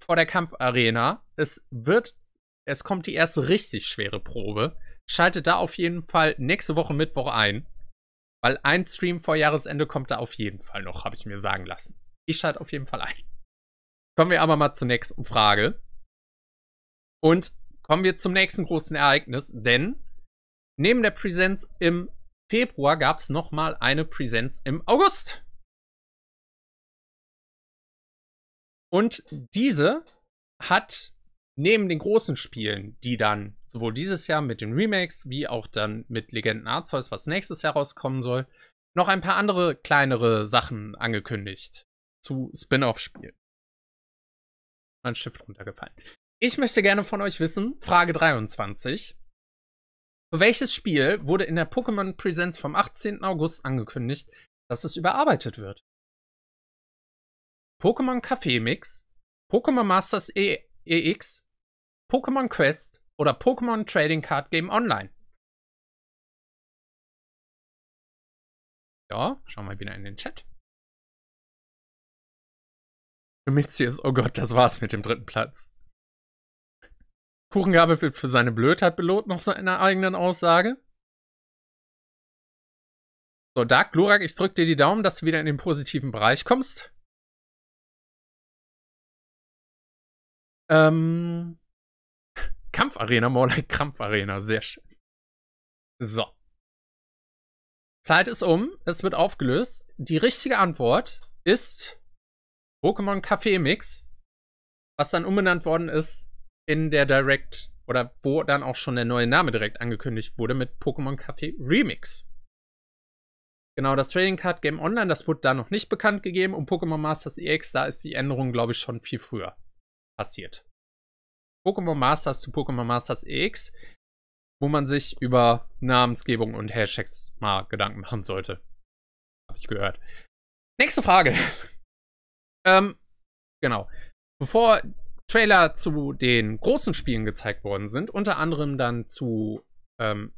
vor der Kampfarena. Es wird es kommt die erste richtig schwere Probe. Schaltet da auf jeden Fall nächste Woche Mittwoch ein. Weil ein Stream vor Jahresende kommt da auf jeden Fall noch, habe ich mir sagen lassen. Ich schalte auf jeden Fall ein. Kommen wir aber mal zur nächsten Frage. Und kommen wir zum nächsten großen Ereignis, denn neben der Präsenz im Februar gab es nochmal eine Präsenz im August. Und diese hat neben den großen Spielen, die dann sowohl dieses Jahr mit den Remakes wie auch dann mit Legenden Arceus, was nächstes Jahr rauskommen soll, noch ein paar andere kleinere Sachen angekündigt zu Spin-off-Spielen. Mein Schiff runtergefallen. Ich möchte gerne von euch wissen, Frage 23. Welches Spiel wurde in der Pokémon Presents vom 18. August angekündigt, dass es überarbeitet wird? Pokémon Café Mix, Pokémon Masters e EX, Pokémon Quest oder Pokémon Trading Card Game Online. Ja, schauen wir wieder in den Chat. Domitius, oh Gott, das war's mit dem dritten Platz. Kuchengabel wird für seine Blödheit belohnt, noch seiner eigenen Aussage. So, Dark Glurak, ich drück dir die Daumen, dass du wieder in den positiven Bereich kommst. Ähm, Kampfarena, more like Krampfarena. Sehr schön. So. Zeit ist um. Es wird aufgelöst. Die richtige Antwort ist Pokémon Café Mix, was dann umbenannt worden ist in der Direct oder wo dann auch schon der neue Name direkt angekündigt wurde mit Pokémon Café Remix. Genau, das Trading Card Game Online, das wurde da noch nicht bekannt gegeben und Pokémon Masters EX, da ist die Änderung, glaube ich, schon viel früher passiert. Pokémon Masters zu Pokémon Masters EX, wo man sich über Namensgebung und Hashtags mal Gedanken machen sollte. Hab ich gehört. Nächste Frage. ähm, genau. Bevor Trailer zu den großen Spielen gezeigt worden sind, unter anderem dann zu ähm,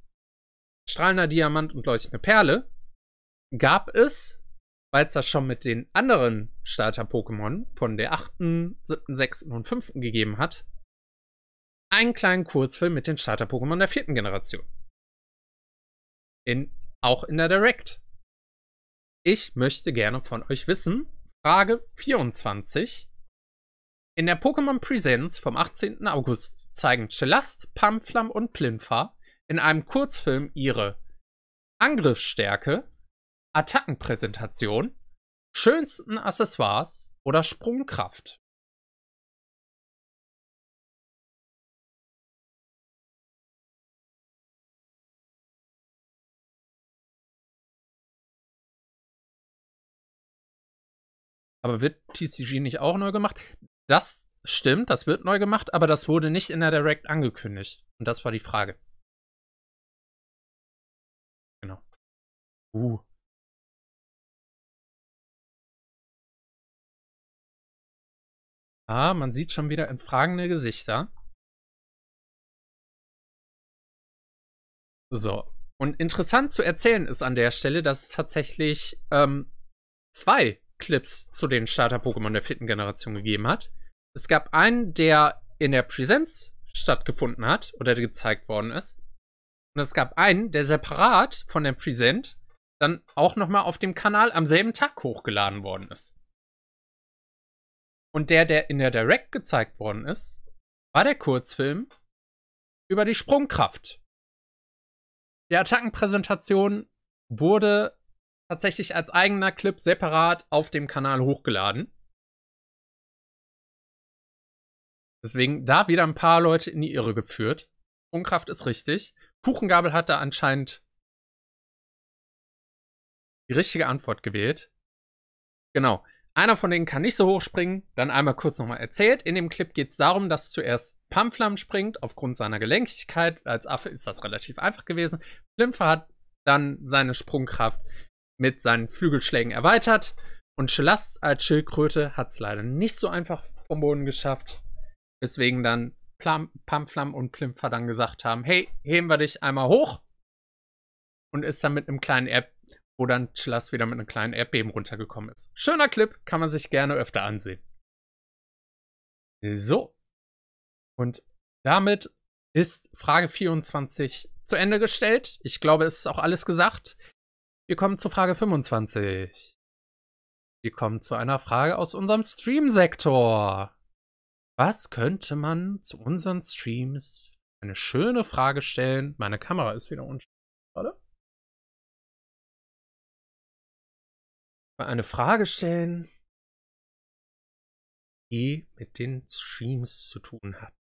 Strahlender Diamant und Leuchtende Perle, gab es, weil es das schon mit den anderen Starter-Pokémon von der 8., 7., 6. und 5. gegeben hat, einen kleinen Kurzfilm mit den Starter-Pokémon der vierten Generation. In, auch in der Direct. Ich möchte gerne von euch wissen, Frage 24. In der Pokémon Presents vom 18. August zeigen Chelast, Pamflam und Plinfa in einem Kurzfilm ihre Angriffsstärke, Attackenpräsentation, schönsten Accessoires oder Sprungkraft. Aber wird TCG nicht auch neu gemacht? Das stimmt, das wird neu gemacht, aber das wurde nicht in der Direct angekündigt. Und das war die Frage. Genau. Uh. Ah, man sieht schon wieder entfragende Gesichter. So. Und interessant zu erzählen ist an der Stelle, dass tatsächlich ähm, zwei Clips zu den Starter-Pokémon der vierten Generation gegeben hat. Es gab einen, der in der Präsenz stattgefunden hat oder gezeigt worden ist. Und es gab einen, der separat von der Present dann auch nochmal auf dem Kanal am selben Tag hochgeladen worden ist. Und der, der in der Direct gezeigt worden ist, war der Kurzfilm über die Sprungkraft. Die Attackenpräsentation wurde tatsächlich als eigener Clip separat auf dem Kanal hochgeladen. Deswegen da wieder ein paar Leute in die Irre geführt. Unkraft ist richtig. Kuchengabel hat da anscheinend die richtige Antwort gewählt. Genau. Einer von denen kann nicht so hoch springen. Dann einmal kurz nochmal erzählt. In dem Clip geht es darum, dass zuerst Pamflam springt, aufgrund seiner Gelenkigkeit. Als Affe ist das relativ einfach gewesen. Flimpfer hat dann seine Sprungkraft mit seinen Flügelschlägen erweitert. Und Schelast als Schildkröte hat es leider nicht so einfach vom Boden geschafft. Deswegen dann Plam, Pamflam und Plimpfer dann gesagt haben, hey, heben wir dich einmal hoch. Und ist dann mit einem kleinen App, wo dann Schelast wieder mit einem kleinen Erdbeben runtergekommen ist. Schöner Clip, kann man sich gerne öfter ansehen. So. Und damit ist Frage 24 zu Ende gestellt. Ich glaube, es ist auch alles gesagt. Wir kommen zu Frage 25. Wir kommen zu einer Frage aus unserem Stream-Sektor. Was könnte man zu unseren Streams eine schöne Frage stellen? Meine Kamera ist wieder unschuldig, Warte. Eine Frage stellen, die mit den Streams zu tun hat.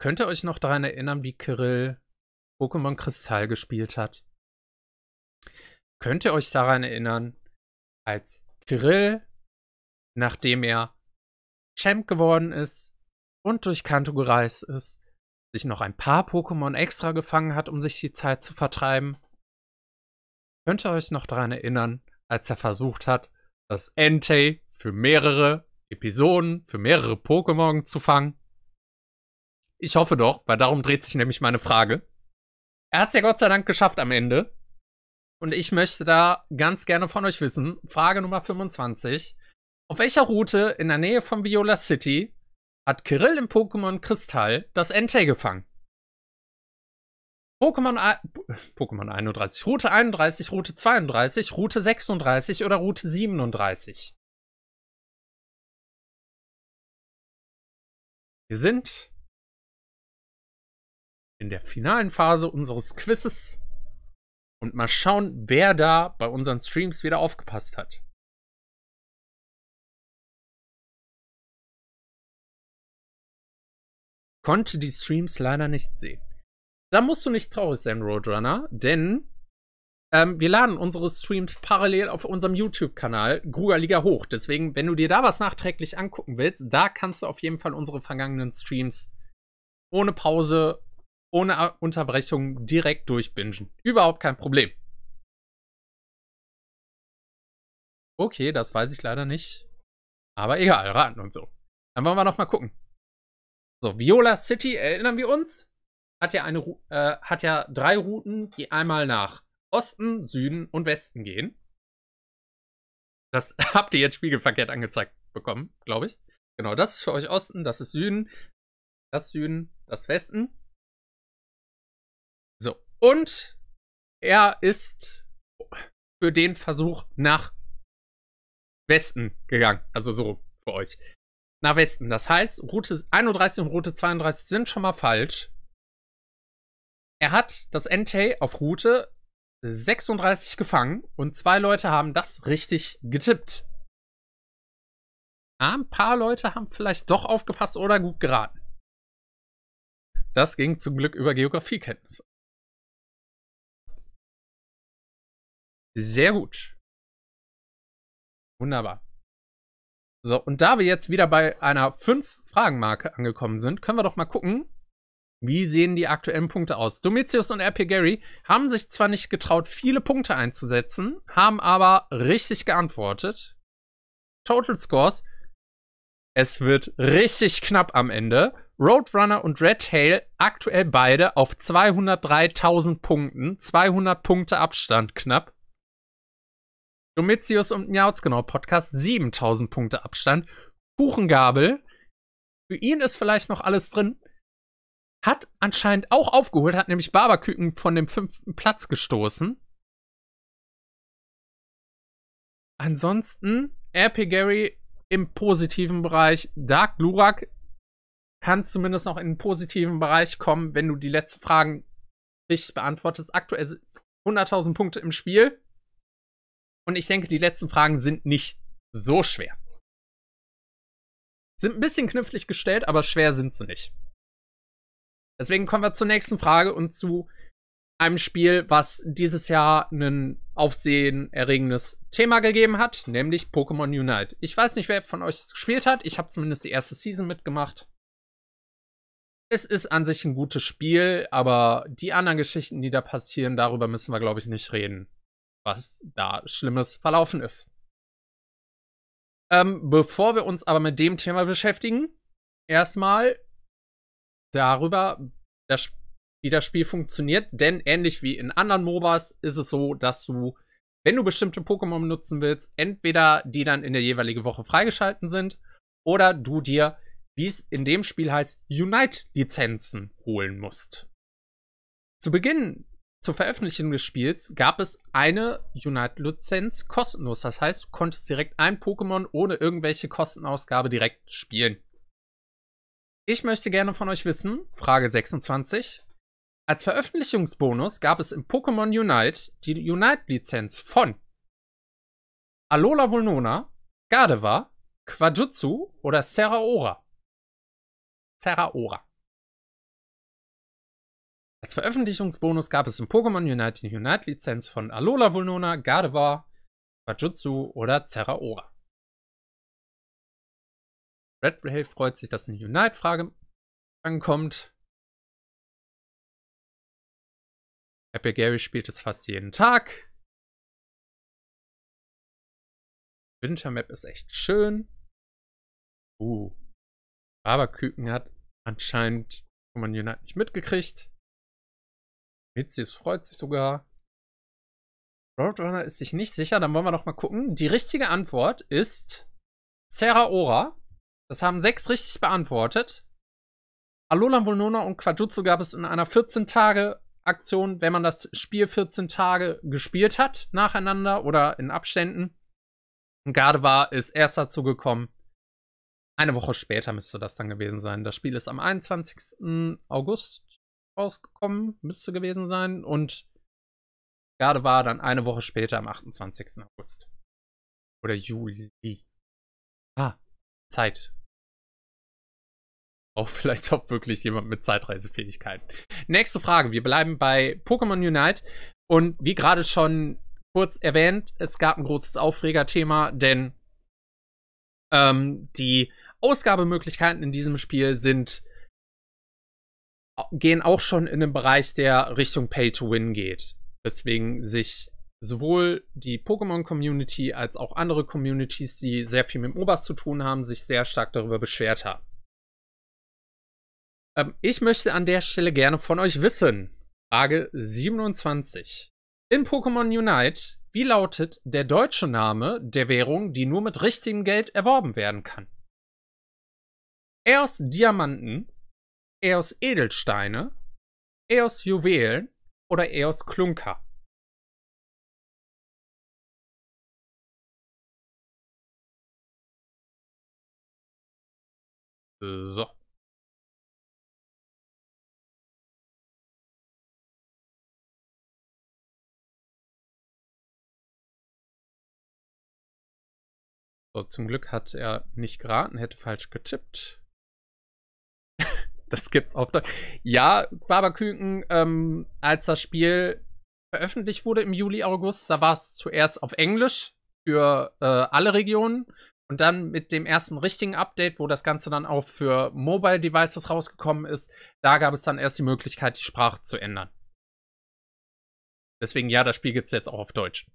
Könnt ihr euch noch daran erinnern, wie Kirill Pokémon Kristall gespielt hat. Könnt ihr euch daran erinnern, als Kirill, nachdem er Champ geworden ist und durch Kanto gereist ist, sich noch ein paar Pokémon extra gefangen hat, um sich die Zeit zu vertreiben? Könnt ihr euch noch daran erinnern, als er versucht hat, das Entei für mehrere Episoden, für mehrere Pokémon zu fangen? Ich hoffe doch, weil darum dreht sich nämlich meine Frage. Er hat es ja Gott sei Dank geschafft am Ende. Und ich möchte da ganz gerne von euch wissen, Frage Nummer 25. Auf welcher Route in der Nähe von Viola City hat Kirill im Pokémon Kristall das Entei gefangen? Pokémon, Pokémon 31, Route 31, Route 32, Route 36 oder Route 37? Wir sind in der finalen Phase unseres Quizzes und mal schauen, wer da bei unseren Streams wieder aufgepasst hat. Konnte die Streams leider nicht sehen. Da musst du nicht traurig sein, Roadrunner, denn ähm, wir laden unsere Streams parallel auf unserem YouTube-Kanal Grugerliga hoch. Deswegen, wenn du dir da was nachträglich angucken willst, da kannst du auf jeden Fall unsere vergangenen Streams ohne Pause ohne Unterbrechung direkt durchbingen. Überhaupt kein Problem. Okay, das weiß ich leider nicht. Aber egal, raten und so. Dann wollen wir noch mal gucken. So, Viola City, erinnern wir uns? Hat ja, eine, äh, hat ja drei Routen, die einmal nach Osten, Süden und Westen gehen. Das habt ihr jetzt spiegelverkehrt angezeigt bekommen, glaube ich. Genau, das ist für euch Osten, das ist Süden, das Süden, das Westen. Und er ist für den Versuch nach Westen gegangen. Also so für euch. Nach Westen. Das heißt, Route 31 und Route 32 sind schon mal falsch. Er hat das Entei auf Route 36 gefangen und zwei Leute haben das richtig getippt. Ja, ah, ein paar Leute haben vielleicht doch aufgepasst oder gut geraten. Das ging zum Glück über Geografiekenntnisse. Sehr gut. Wunderbar. So, und da wir jetzt wieder bei einer 5-Fragen-Marke angekommen sind, können wir doch mal gucken, wie sehen die aktuellen Punkte aus? Domitius und RP Gary haben sich zwar nicht getraut, viele Punkte einzusetzen, haben aber richtig geantwortet. Total Scores. Es wird richtig knapp am Ende. Roadrunner und Red Tail aktuell beide auf 203.000 Punkten. 200 Punkte Abstand knapp. Domitius und Miauts genau Podcast 7000 Punkte Abstand. Kuchengabel. Für ihn ist vielleicht noch alles drin. Hat anscheinend auch aufgeholt, hat nämlich Barbaküken von dem fünften Platz gestoßen. Ansonsten, RP Gary im positiven Bereich. Dark Glurak kann zumindest noch in den positiven Bereich kommen, wenn du die letzten Fragen richtig beantwortest. Aktuell 100.000 Punkte im Spiel. Und ich denke, die letzten Fragen sind nicht so schwer. Sind ein bisschen knifflig gestellt, aber schwer sind sie nicht. Deswegen kommen wir zur nächsten Frage und zu einem Spiel, was dieses Jahr ein aufsehenerregendes Thema gegeben hat, nämlich Pokémon Unite. Ich weiß nicht, wer von euch es gespielt hat. Ich habe zumindest die erste Season mitgemacht. Es ist an sich ein gutes Spiel, aber die anderen Geschichten, die da passieren, darüber müssen wir, glaube ich, nicht reden was da Schlimmes verlaufen ist. Ähm, bevor wir uns aber mit dem Thema beschäftigen, erstmal darüber, das, wie das Spiel funktioniert. Denn ähnlich wie in anderen MOBAs ist es so, dass du, wenn du bestimmte Pokémon nutzen willst, entweder die dann in der jeweiligen Woche freigeschalten sind oder du dir, wie es in dem Spiel heißt, Unite-Lizenzen holen musst. Zu Beginn zur Veröffentlichung des Spiels gab es eine Unite-Lizenz kostenlos. Das heißt, du konntest direkt ein Pokémon ohne irgendwelche Kostenausgabe direkt spielen. Ich möchte gerne von euch wissen, Frage 26. Als Veröffentlichungsbonus gab es im Pokémon Unite die Unite-Lizenz von Alola Vulnona, Gardevoir, Quajutsu oder Serraora. Serraora. Als Veröffentlichungsbonus gab es im Pokémon Unite die Unite-Lizenz von Alola Vulnona, Gardevoir, Fajutsu oder Zeraora. Red Rail freut sich, dass eine Unite-Frage ankommt. Happy Gary spielt es fast jeden Tag. Wintermap ist echt schön. Uh. Barberküken hat anscheinend Pokémon Unite nicht mitgekriegt. Mitzius freut sich sogar. Roadrunner ist sich nicht sicher, dann wollen wir noch mal gucken. Die richtige Antwort ist Ora. Das haben sechs richtig beantwortet. Alolan Volnona und Quajutsu gab es in einer 14-Tage-Aktion, wenn man das Spiel 14 Tage gespielt hat, nacheinander oder in Abständen. Und Gardevoir ist erst dazu gekommen. Eine Woche später müsste das dann gewesen sein. Das Spiel ist am 21. August rausgekommen, müsste gewesen sein. Und gerade war dann eine Woche später am 28. August. Oder Juli. Ah, Zeit. Auch vielleicht auch wirklich jemand mit Zeitreisefähigkeiten. Nächste Frage. Wir bleiben bei Pokémon Unite. Und wie gerade schon kurz erwähnt, es gab ein großes Aufregerthema, denn ähm, die Ausgabemöglichkeiten in diesem Spiel sind gehen auch schon in den Bereich, der Richtung Pay to Win geht. Deswegen sich sowohl die Pokémon-Community als auch andere Communities, die sehr viel mit MOBAs zu tun haben, sich sehr stark darüber beschwert haben. Ähm, ich möchte an der Stelle gerne von euch wissen, Frage 27. In Pokémon Unite, wie lautet der deutsche Name der Währung, die nur mit richtigem Geld erworben werden kann? Erst Diamanten, EOS Edelsteine, EOS Juwelen oder EOS Klunker. So. So, zum Glück hat er nicht geraten, hätte falsch getippt das gibt's auf Deutsch. Ja, Barberküken, ähm, als das Spiel veröffentlicht wurde im Juli, August, da war es zuerst auf Englisch für äh, alle Regionen und dann mit dem ersten richtigen Update, wo das Ganze dann auch für Mobile Devices rausgekommen ist, da gab es dann erst die Möglichkeit, die Sprache zu ändern. Deswegen, ja, das Spiel gibt es jetzt auch auf Deutsch.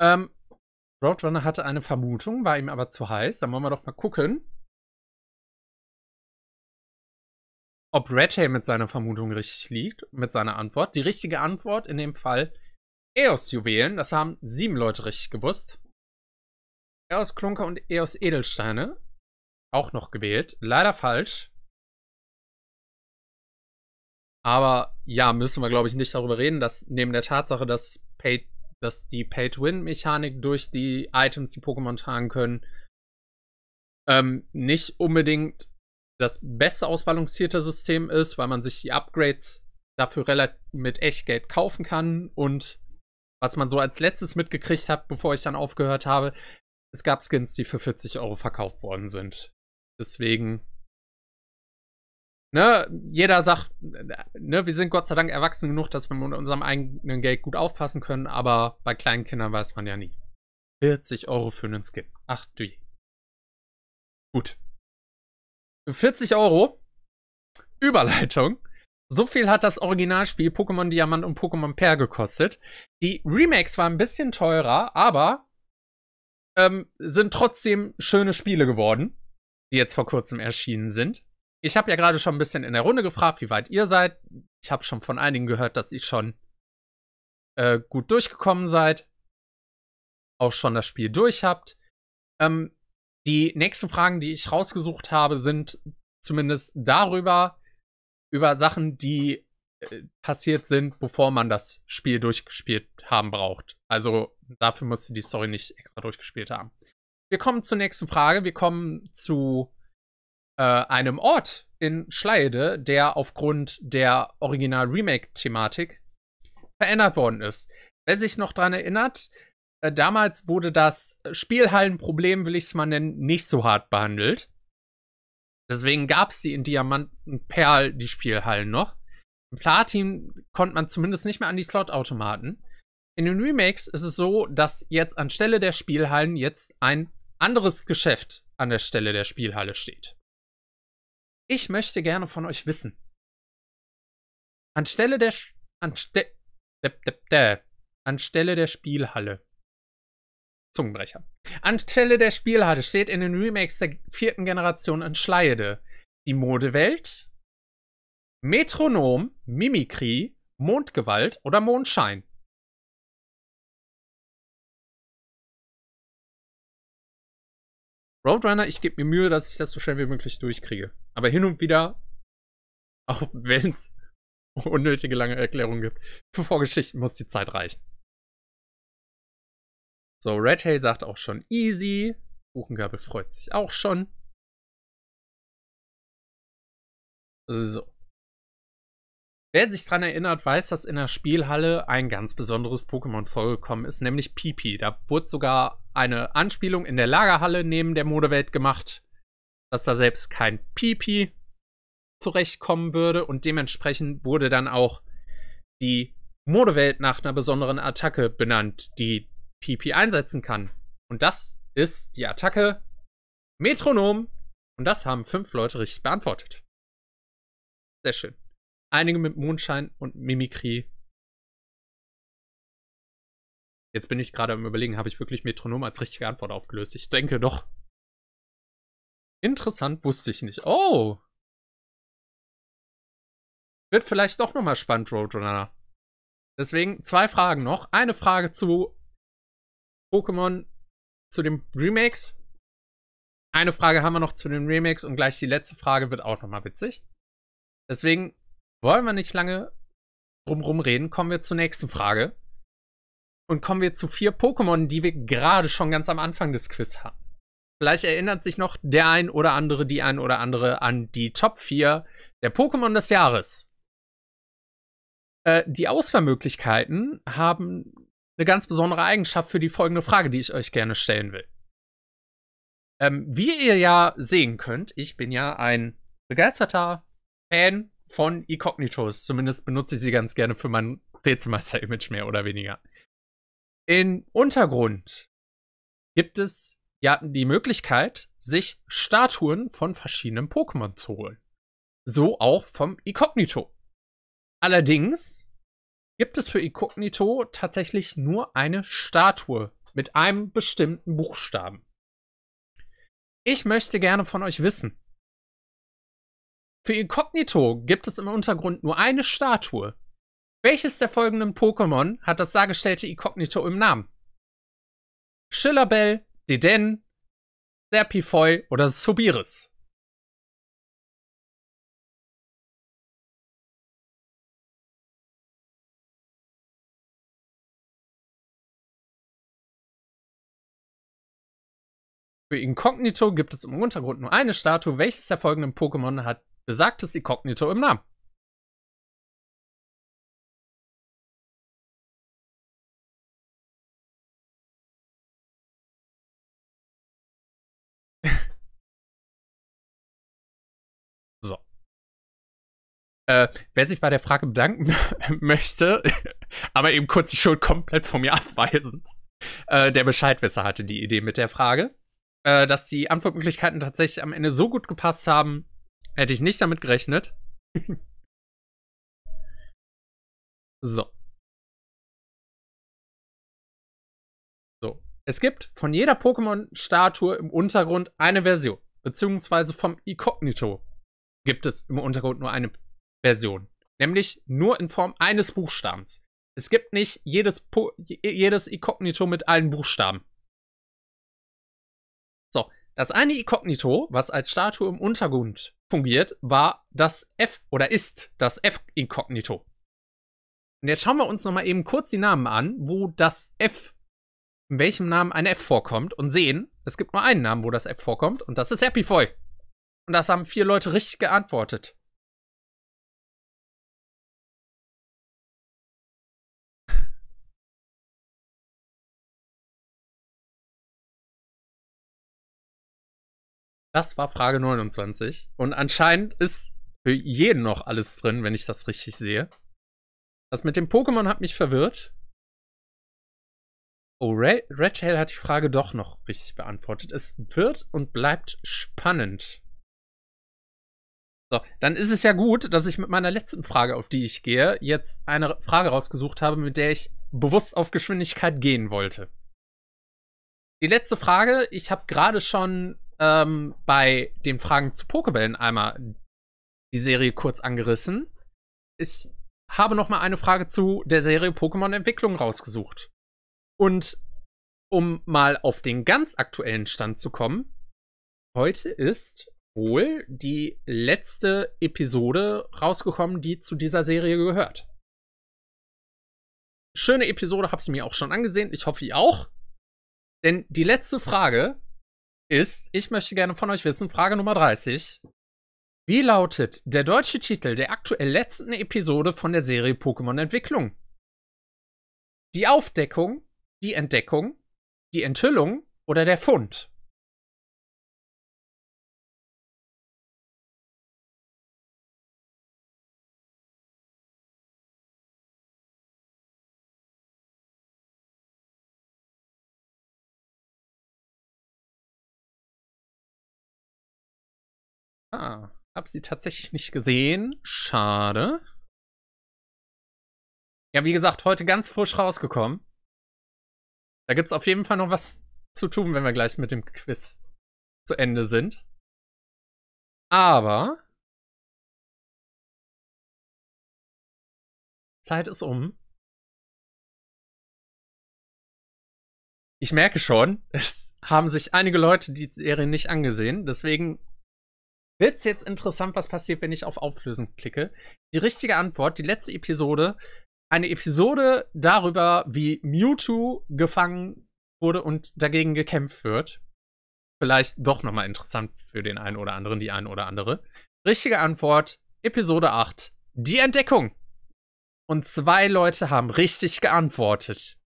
Ähm, Roadrunner hatte eine Vermutung, war ihm aber zu heiß. Dann wollen wir doch mal gucken, ob Ratchet mit seiner Vermutung richtig liegt, mit seiner Antwort. Die richtige Antwort in dem Fall EOS-Juwelen. Das haben sieben Leute richtig gewusst. EOS Klunker und EOS Edelsteine. Auch noch gewählt. Leider falsch. Aber ja, müssen wir, glaube ich, nicht darüber reden, dass neben der Tatsache, dass, Pay dass die Pay-to-Win-Mechanik durch die Items, die Pokémon tragen können, ähm, nicht unbedingt das beste ausbalancierte System ist, weil man sich die Upgrades dafür relativ mit Echtgeld kaufen kann. Und was man so als letztes mitgekriegt hat, bevor ich dann aufgehört habe, es gab Skins, die für 40 Euro verkauft worden sind. Deswegen. Ne, jeder sagt, ne, wir sind Gott sei Dank erwachsen genug, dass wir mit unserem eigenen Geld gut aufpassen können, aber bei kleinen Kindern weiß man ja nie. 40 Euro für einen Skin. Ach du Gut. 40 Euro. Überleitung. So viel hat das Originalspiel Pokémon Diamant und Pokémon Pearl gekostet. Die Remakes waren ein bisschen teurer, aber ähm, sind trotzdem schöne Spiele geworden, die jetzt vor kurzem erschienen sind. Ich habe ja gerade schon ein bisschen in der Runde gefragt, wie weit ihr seid. Ich habe schon von einigen gehört, dass ihr schon äh, gut durchgekommen seid. Auch schon das Spiel durch habt. Ähm, die nächsten Fragen, die ich rausgesucht habe, sind zumindest darüber, über Sachen, die äh, passiert sind, bevor man das Spiel durchgespielt haben braucht. Also dafür musste die Story nicht extra durchgespielt haben. Wir kommen zur nächsten Frage. Wir kommen zu äh, einem Ort in Schleide, der aufgrund der Original-Remake-Thematik verändert worden ist. Wer sich noch daran erinnert, äh, damals wurde das Spielhallenproblem, will ich es mal nennen, nicht so hart behandelt. Deswegen gab es die in Diamantenperl, die Spielhallen noch. In Platin konnte man zumindest nicht mehr an die Slotautomaten. In den Remakes ist es so, dass jetzt anstelle der Spielhallen jetzt ein anderes Geschäft an der Stelle der Spielhalle steht. Ich möchte gerne von euch wissen. Anstelle der Sch anste dep, dep, dep, anstelle der Spielhalle. Zungenbrecher. Anstelle der Spielhalle steht in den Remakes der vierten Generation in Schleide die Modewelt, Metronom, Mimikry, Mondgewalt oder Mondschein. Roadrunner, ich gebe mir Mühe, dass ich das so schnell wie möglich durchkriege. Aber hin und wieder, auch wenn es unnötige lange Erklärungen gibt, für Vorgeschichten muss die Zeit reichen. So, Red Hail sagt auch schon easy. Buchengabel freut sich auch schon. So. Wer sich daran erinnert, weiß, dass in der Spielhalle ein ganz besonderes Pokémon vorgekommen ist, nämlich Pipi. Da wurde sogar eine Anspielung in der Lagerhalle neben der Modewelt gemacht, dass da selbst kein Pipi zurechtkommen würde und dementsprechend wurde dann auch die Modewelt nach einer besonderen Attacke benannt, die PP einsetzen kann. Und das ist die Attacke Metronom. Und das haben fünf Leute richtig beantwortet. Sehr schön. Einige mit Mondschein und Mimikrie. Jetzt bin ich gerade am Überlegen, habe ich wirklich Metronom als richtige Antwort aufgelöst? Ich denke doch. Interessant wusste ich nicht. Oh! Wird vielleicht doch nochmal spannend, Roadrunner. Deswegen zwei Fragen noch. Eine Frage zu Pokémon zu den Remakes. Eine Frage haben wir noch zu den Remakes und gleich die letzte Frage wird auch nochmal witzig. Deswegen wollen wir nicht lange drumrum reden, kommen wir zur nächsten Frage. Und kommen wir zu vier Pokémon, die wir gerade schon ganz am Anfang des Quiz hatten. Vielleicht erinnert sich noch der ein oder andere, die ein oder andere an die Top 4 der Pokémon des Jahres. Äh, die Auswahlmöglichkeiten haben eine ganz besondere Eigenschaft für die folgende Frage, die ich euch gerne stellen will. Ähm, wie ihr ja sehen könnt, ich bin ja ein begeisterter Fan von Incognitos. Zumindest benutze ich sie ganz gerne für mein Rätselmeister-Image mehr oder weniger. Im Untergrund gibt es ja die Möglichkeit, sich Statuen von verschiedenen Pokémon zu holen. So auch vom Incognito. Allerdings gibt es für Incognito tatsächlich nur eine Statue mit einem bestimmten Buchstaben. Ich möchte gerne von euch wissen. Für Incognito gibt es im Untergrund nur eine Statue. Welches der folgenden Pokémon hat das dargestellte Incognito im Namen? Schillerbell, Deden, Serpifoy oder Subiris? für Inkognito gibt es im Untergrund nur eine Statue. Welches der folgenden Pokémon hat besagtes Inkognito im Namen? so. Äh, wer sich bei der Frage bedanken möchte, aber eben kurz die Schuld komplett von mir abweisend, äh, der Bescheidwisser hatte die Idee mit der Frage äh, dass die Antwortmöglichkeiten tatsächlich am Ende so gut gepasst haben, hätte ich nicht damit gerechnet. so. So. Es gibt von jeder Pokémon-Statue im Untergrund eine Version. Beziehungsweise vom Incognito gibt es im Untergrund nur eine Version. Nämlich nur in Form eines Buchstabens. Es gibt nicht jedes, jedes Inkognito mit allen Buchstaben. Das eine Inkognito, was als Statue im Untergrund fungiert, war das F oder ist das F-Inkognito. Und jetzt schauen wir uns nochmal eben kurz die Namen an, wo das F, in welchem Namen ein F vorkommt und sehen, es gibt nur einen Namen, wo das F vorkommt und das ist Happy Foy. Und das haben vier Leute richtig geantwortet. Das war Frage 29. Und anscheinend ist für jeden noch alles drin, wenn ich das richtig sehe. Das mit dem Pokémon hat mich verwirrt. Oh, Red Redtail hat die Frage doch noch richtig beantwortet. Es wird und bleibt spannend. So, dann ist es ja gut, dass ich mit meiner letzten Frage, auf die ich gehe, jetzt eine Frage rausgesucht habe, mit der ich bewusst auf Geschwindigkeit gehen wollte. Die letzte Frage, ich habe gerade schon ähm, bei den Fragen zu Pokebällen einmal die Serie kurz angerissen. Ich habe noch mal eine Frage zu der Serie Pokémon Entwicklung rausgesucht. Und um mal auf den ganz aktuellen Stand zu kommen, heute ist wohl die letzte Episode rausgekommen, die zu dieser Serie gehört. Schöne Episode, hab's mir auch schon angesehen. Ich hoffe, ihr auch. Denn die letzte Frage ist, ich möchte gerne von euch wissen, Frage Nummer 30. Wie lautet der deutsche Titel der aktuell letzten Episode von der Serie Pokémon Entwicklung? Die Aufdeckung, die Entdeckung, die Enthüllung oder der Fund? Ah, hab sie tatsächlich nicht gesehen. Schade. Ja, wie gesagt, heute ganz frisch rausgekommen. Da gibt's auf jeden Fall noch was zu tun, wenn wir gleich mit dem Quiz zu Ende sind. Aber Zeit ist um. Ich merke schon, es haben sich einige Leute die Serie nicht angesehen. Deswegen Wird's jetzt interessant, was passiert, wenn ich auf Auflösen klicke? Die richtige Antwort, die letzte Episode, eine Episode darüber, wie Mewtwo gefangen wurde und dagegen gekämpft wird. Vielleicht doch nochmal interessant für den einen oder anderen, die einen oder andere. Richtige Antwort, Episode 8, die Entdeckung. Und zwei Leute haben richtig geantwortet.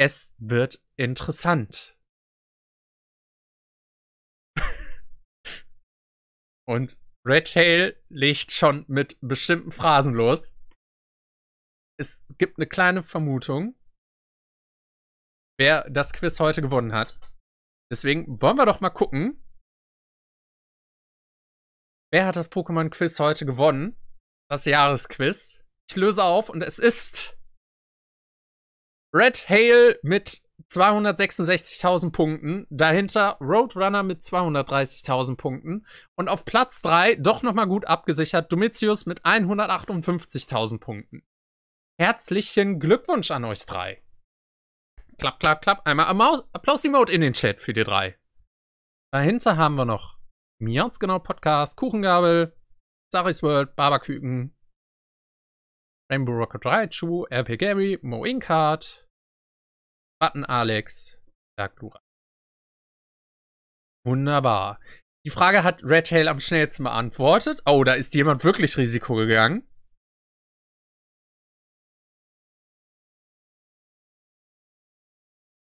Es wird interessant. Und Red Tail legt schon mit bestimmten Phrasen los. Es gibt eine kleine Vermutung, wer das Quiz heute gewonnen hat. Deswegen wollen wir doch mal gucken. Wer hat das Pokémon-Quiz heute gewonnen? Das Jahresquiz. Ich löse auf und es ist Red Hail mit 266.000 Punkten, dahinter Roadrunner mit 230.000 Punkten und auf Platz 3 doch nochmal gut abgesichert Domitius mit 158.000 Punkten. Herzlichen Glückwunsch an euch drei. Klapp, klapp, klapp. Einmal Applaus-Emote in den Chat für die drei. Dahinter haben wir noch Miauts genau Podcast, Kuchengabel, Saris World, Barbaküken, Rainbow Rocket Raichu, RP Gary, Moinkart, Button Alex, sagt Lura. Wunderbar. Die Frage hat Redtail am schnellsten beantwortet. Oh, da ist jemand wirklich Risiko gegangen.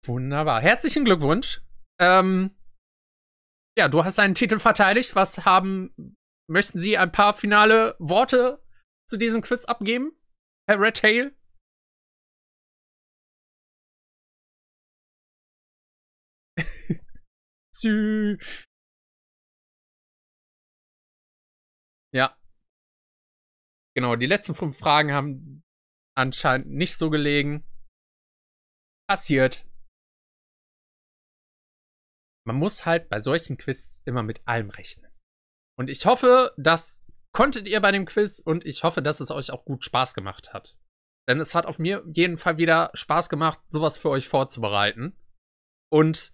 Wunderbar. Herzlichen Glückwunsch. Ähm, ja, du hast einen Titel verteidigt. Was haben, möchten Sie ein paar finale Worte zu diesem Quiz abgeben, Herr Redtail? Sü. Ja. Genau, die letzten fünf Fragen haben anscheinend nicht so gelegen. Passiert. Man muss halt bei solchen Quiz immer mit allem rechnen. Und ich hoffe, das konntet ihr bei dem Quiz und ich hoffe, dass es euch auch gut Spaß gemacht hat. Denn es hat auf mir jeden Fall wieder Spaß gemacht, sowas für euch vorzubereiten. Und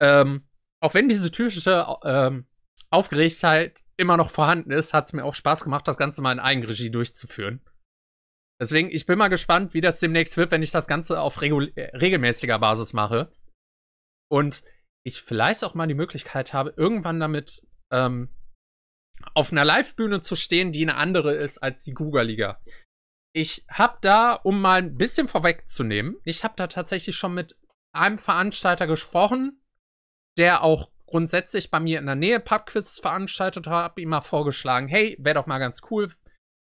ähm, auch wenn diese typische ähm, Aufgeregtheit immer noch vorhanden ist, hat es mir auch Spaß gemacht, das Ganze mal in Eigenregie durchzuführen. Deswegen, ich bin mal gespannt, wie das demnächst wird, wenn ich das Ganze auf äh, regelmäßiger Basis mache. Und ich vielleicht auch mal die Möglichkeit habe, irgendwann damit ähm, auf einer Live-Bühne zu stehen, die eine andere ist als die google liga Ich habe da, um mal ein bisschen vorwegzunehmen, ich habe da tatsächlich schon mit einem Veranstalter gesprochen, der auch grundsätzlich bei mir in der Nähe Pubquiz veranstaltet hat, habe ihm mal vorgeschlagen, hey, wäre doch mal ganz cool.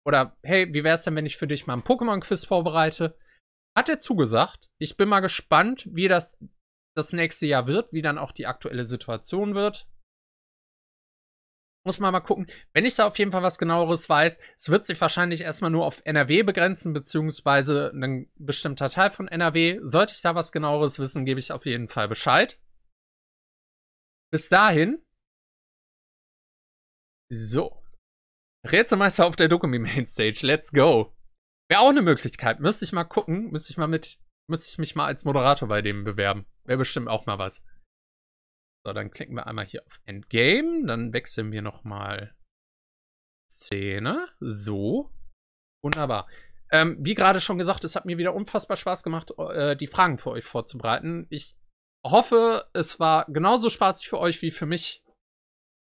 Oder hey, wie wäre es denn, wenn ich für dich mal einen Pokémon-Quiz vorbereite? Hat er zugesagt. Ich bin mal gespannt, wie das das nächste Jahr wird, wie dann auch die aktuelle Situation wird. Muss man mal gucken. Wenn ich da auf jeden Fall was genaueres weiß, es wird sich wahrscheinlich erstmal nur auf NRW begrenzen, beziehungsweise ein bestimmter Teil von NRW. Sollte ich da was genaueres wissen, gebe ich auf jeden Fall Bescheid. Bis dahin. So. Rätselmeister auf der Dokumi Mainstage. Let's go. Wäre auch eine Möglichkeit. Müsste ich mal gucken. Müsste ich mal mit. Müsste ich mich mal als Moderator bei dem bewerben. Wäre bestimmt auch mal was. So, dann klicken wir einmal hier auf Endgame. Dann wechseln wir nochmal Szene. So. Wunderbar. Ähm, wie gerade schon gesagt, es hat mir wieder unfassbar Spaß gemacht, äh, die Fragen für euch vorzubereiten. Ich hoffe, es war genauso spaßig für euch wie für mich.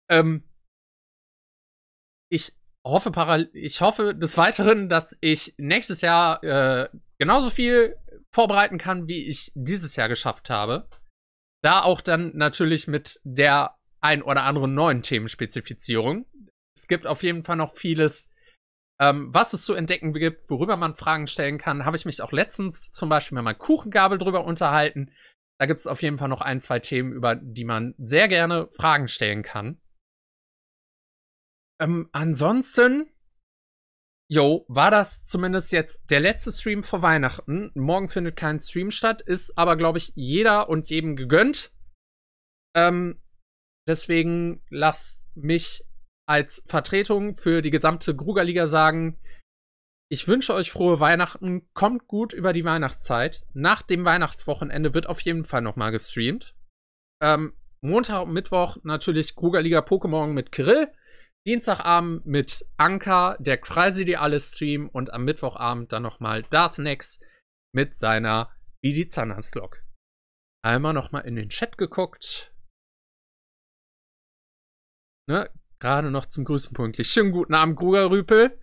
Ähm, ich hoffe parallel, ich hoffe des Weiteren, dass ich nächstes Jahr äh, genauso viel vorbereiten kann, wie ich dieses Jahr geschafft habe. Da auch dann natürlich mit der ein oder anderen neuen Themenspezifizierung. Es gibt auf jeden Fall noch vieles, ähm, was es zu entdecken gibt, worüber man Fragen stellen kann. Habe ich mich auch letztens zum Beispiel mit meiner Kuchengabel drüber unterhalten. Da gibt es auf jeden Fall noch ein, zwei Themen, über die man sehr gerne Fragen stellen kann. Ähm, ansonsten, jo, war das zumindest jetzt der letzte Stream vor Weihnachten. Morgen findet kein Stream statt, ist aber, glaube ich, jeder und jedem gegönnt. Ähm, deswegen lasst mich als Vertretung für die gesamte Grugerliga sagen, ich wünsche euch frohe Weihnachten. Kommt gut über die Weihnachtszeit. Nach dem Weihnachtswochenende wird auf jeden Fall nochmal gestreamt. Ähm, Montag und Mittwoch natürlich Krugerliga Pokémon mit Kirill. Dienstagabend mit Anka, der Crazy Ideale Stream. Und am Mittwochabend dann nochmal Dartnex mit seiner Bidizana-Slog. Einmal nochmal in den Chat geguckt. Ne? Gerade noch zum größten pünktlich. Schönen guten Abend, Krugerrüpel.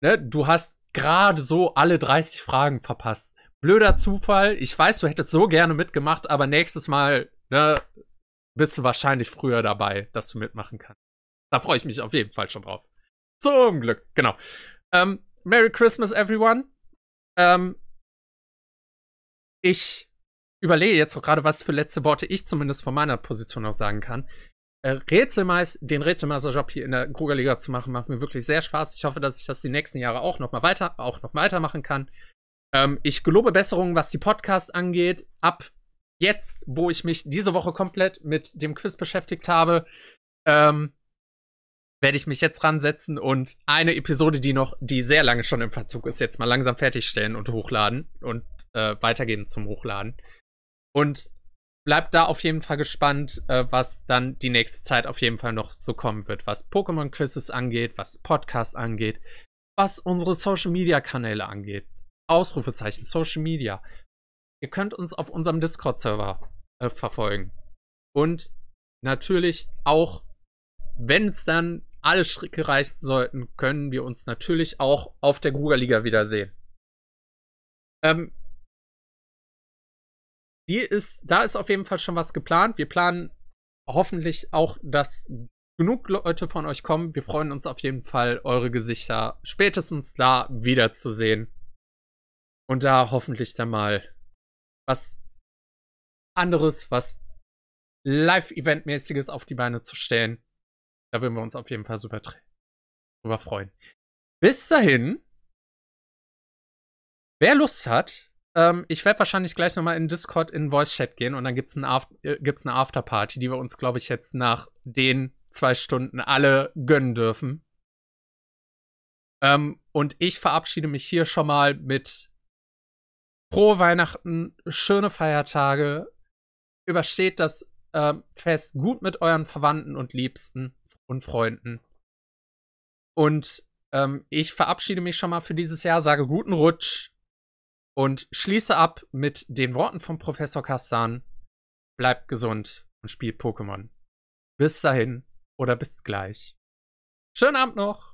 Ne? Du hast gerade so alle 30 Fragen verpasst. Blöder Zufall. Ich weiß, du hättest so gerne mitgemacht, aber nächstes Mal ne, bist du wahrscheinlich früher dabei, dass du mitmachen kannst. Da freue ich mich auf jeden Fall schon drauf. Zum Glück, genau. Ähm, Merry Christmas, everyone. Ähm, ich überlege jetzt auch gerade, was für letzte Worte ich zumindest von meiner Position aus sagen kann. Äh, Rätselmeister, den Rätselmeisterjob hier in der Krugerliga zu machen, macht mir wirklich sehr Spaß. Ich hoffe, dass ich das die nächsten Jahre auch noch mal weiter, auch noch weitermachen kann. Ähm, ich gelobe Besserungen, was die Podcasts angeht. Ab jetzt, wo ich mich diese Woche komplett mit dem Quiz beschäftigt habe, ähm, werde ich mich jetzt ransetzen und eine Episode, die noch, die sehr lange schon im Verzug ist, jetzt mal langsam fertigstellen und hochladen und äh, weitergeben zum Hochladen. Und bleibt da auf jeden Fall gespannt, äh, was dann die nächste Zeit auf jeden Fall noch so kommen wird, was Pokémon-Quizzes angeht, was Podcasts angeht, was unsere Social-Media-Kanäle angeht. Ausrufezeichen, Social Media. Ihr könnt uns auf unserem Discord-Server äh, verfolgen. Und natürlich auch, wenn es dann alle Schritte reichen sollten, können wir uns natürlich auch auf der Grugerliga wiedersehen. Ähm, die ist, da ist auf jeden Fall schon was geplant. Wir planen hoffentlich auch, dass genug Leute von euch kommen. Wir freuen uns auf jeden Fall, eure Gesichter spätestens da wiederzusehen. Und da hoffentlich dann mal was anderes, was Live-Event-mäßiges auf die Beine zu stellen. Da würden wir uns auf jeden Fall super drüber freuen. Bis dahin, wer Lust hat, ähm, ich werde wahrscheinlich gleich nochmal in Discord in Voice Chat gehen und dann gibt es ein Af äh, gibt's eine Afterparty, die wir uns, glaube ich, jetzt nach den zwei Stunden alle gönnen dürfen. Ähm, und ich verabschiede mich hier schon mal mit frohe Weihnachten, schöne Feiertage. Übersteht das äh, Fest gut mit euren Verwandten und Liebsten und Freunden. Und ähm, ich verabschiede mich schon mal für dieses Jahr, sage guten Rutsch und schließe ab mit den Worten von Professor Kassan. Bleibt gesund und spielt Pokémon. Bis dahin oder bis gleich. Schönen Abend noch!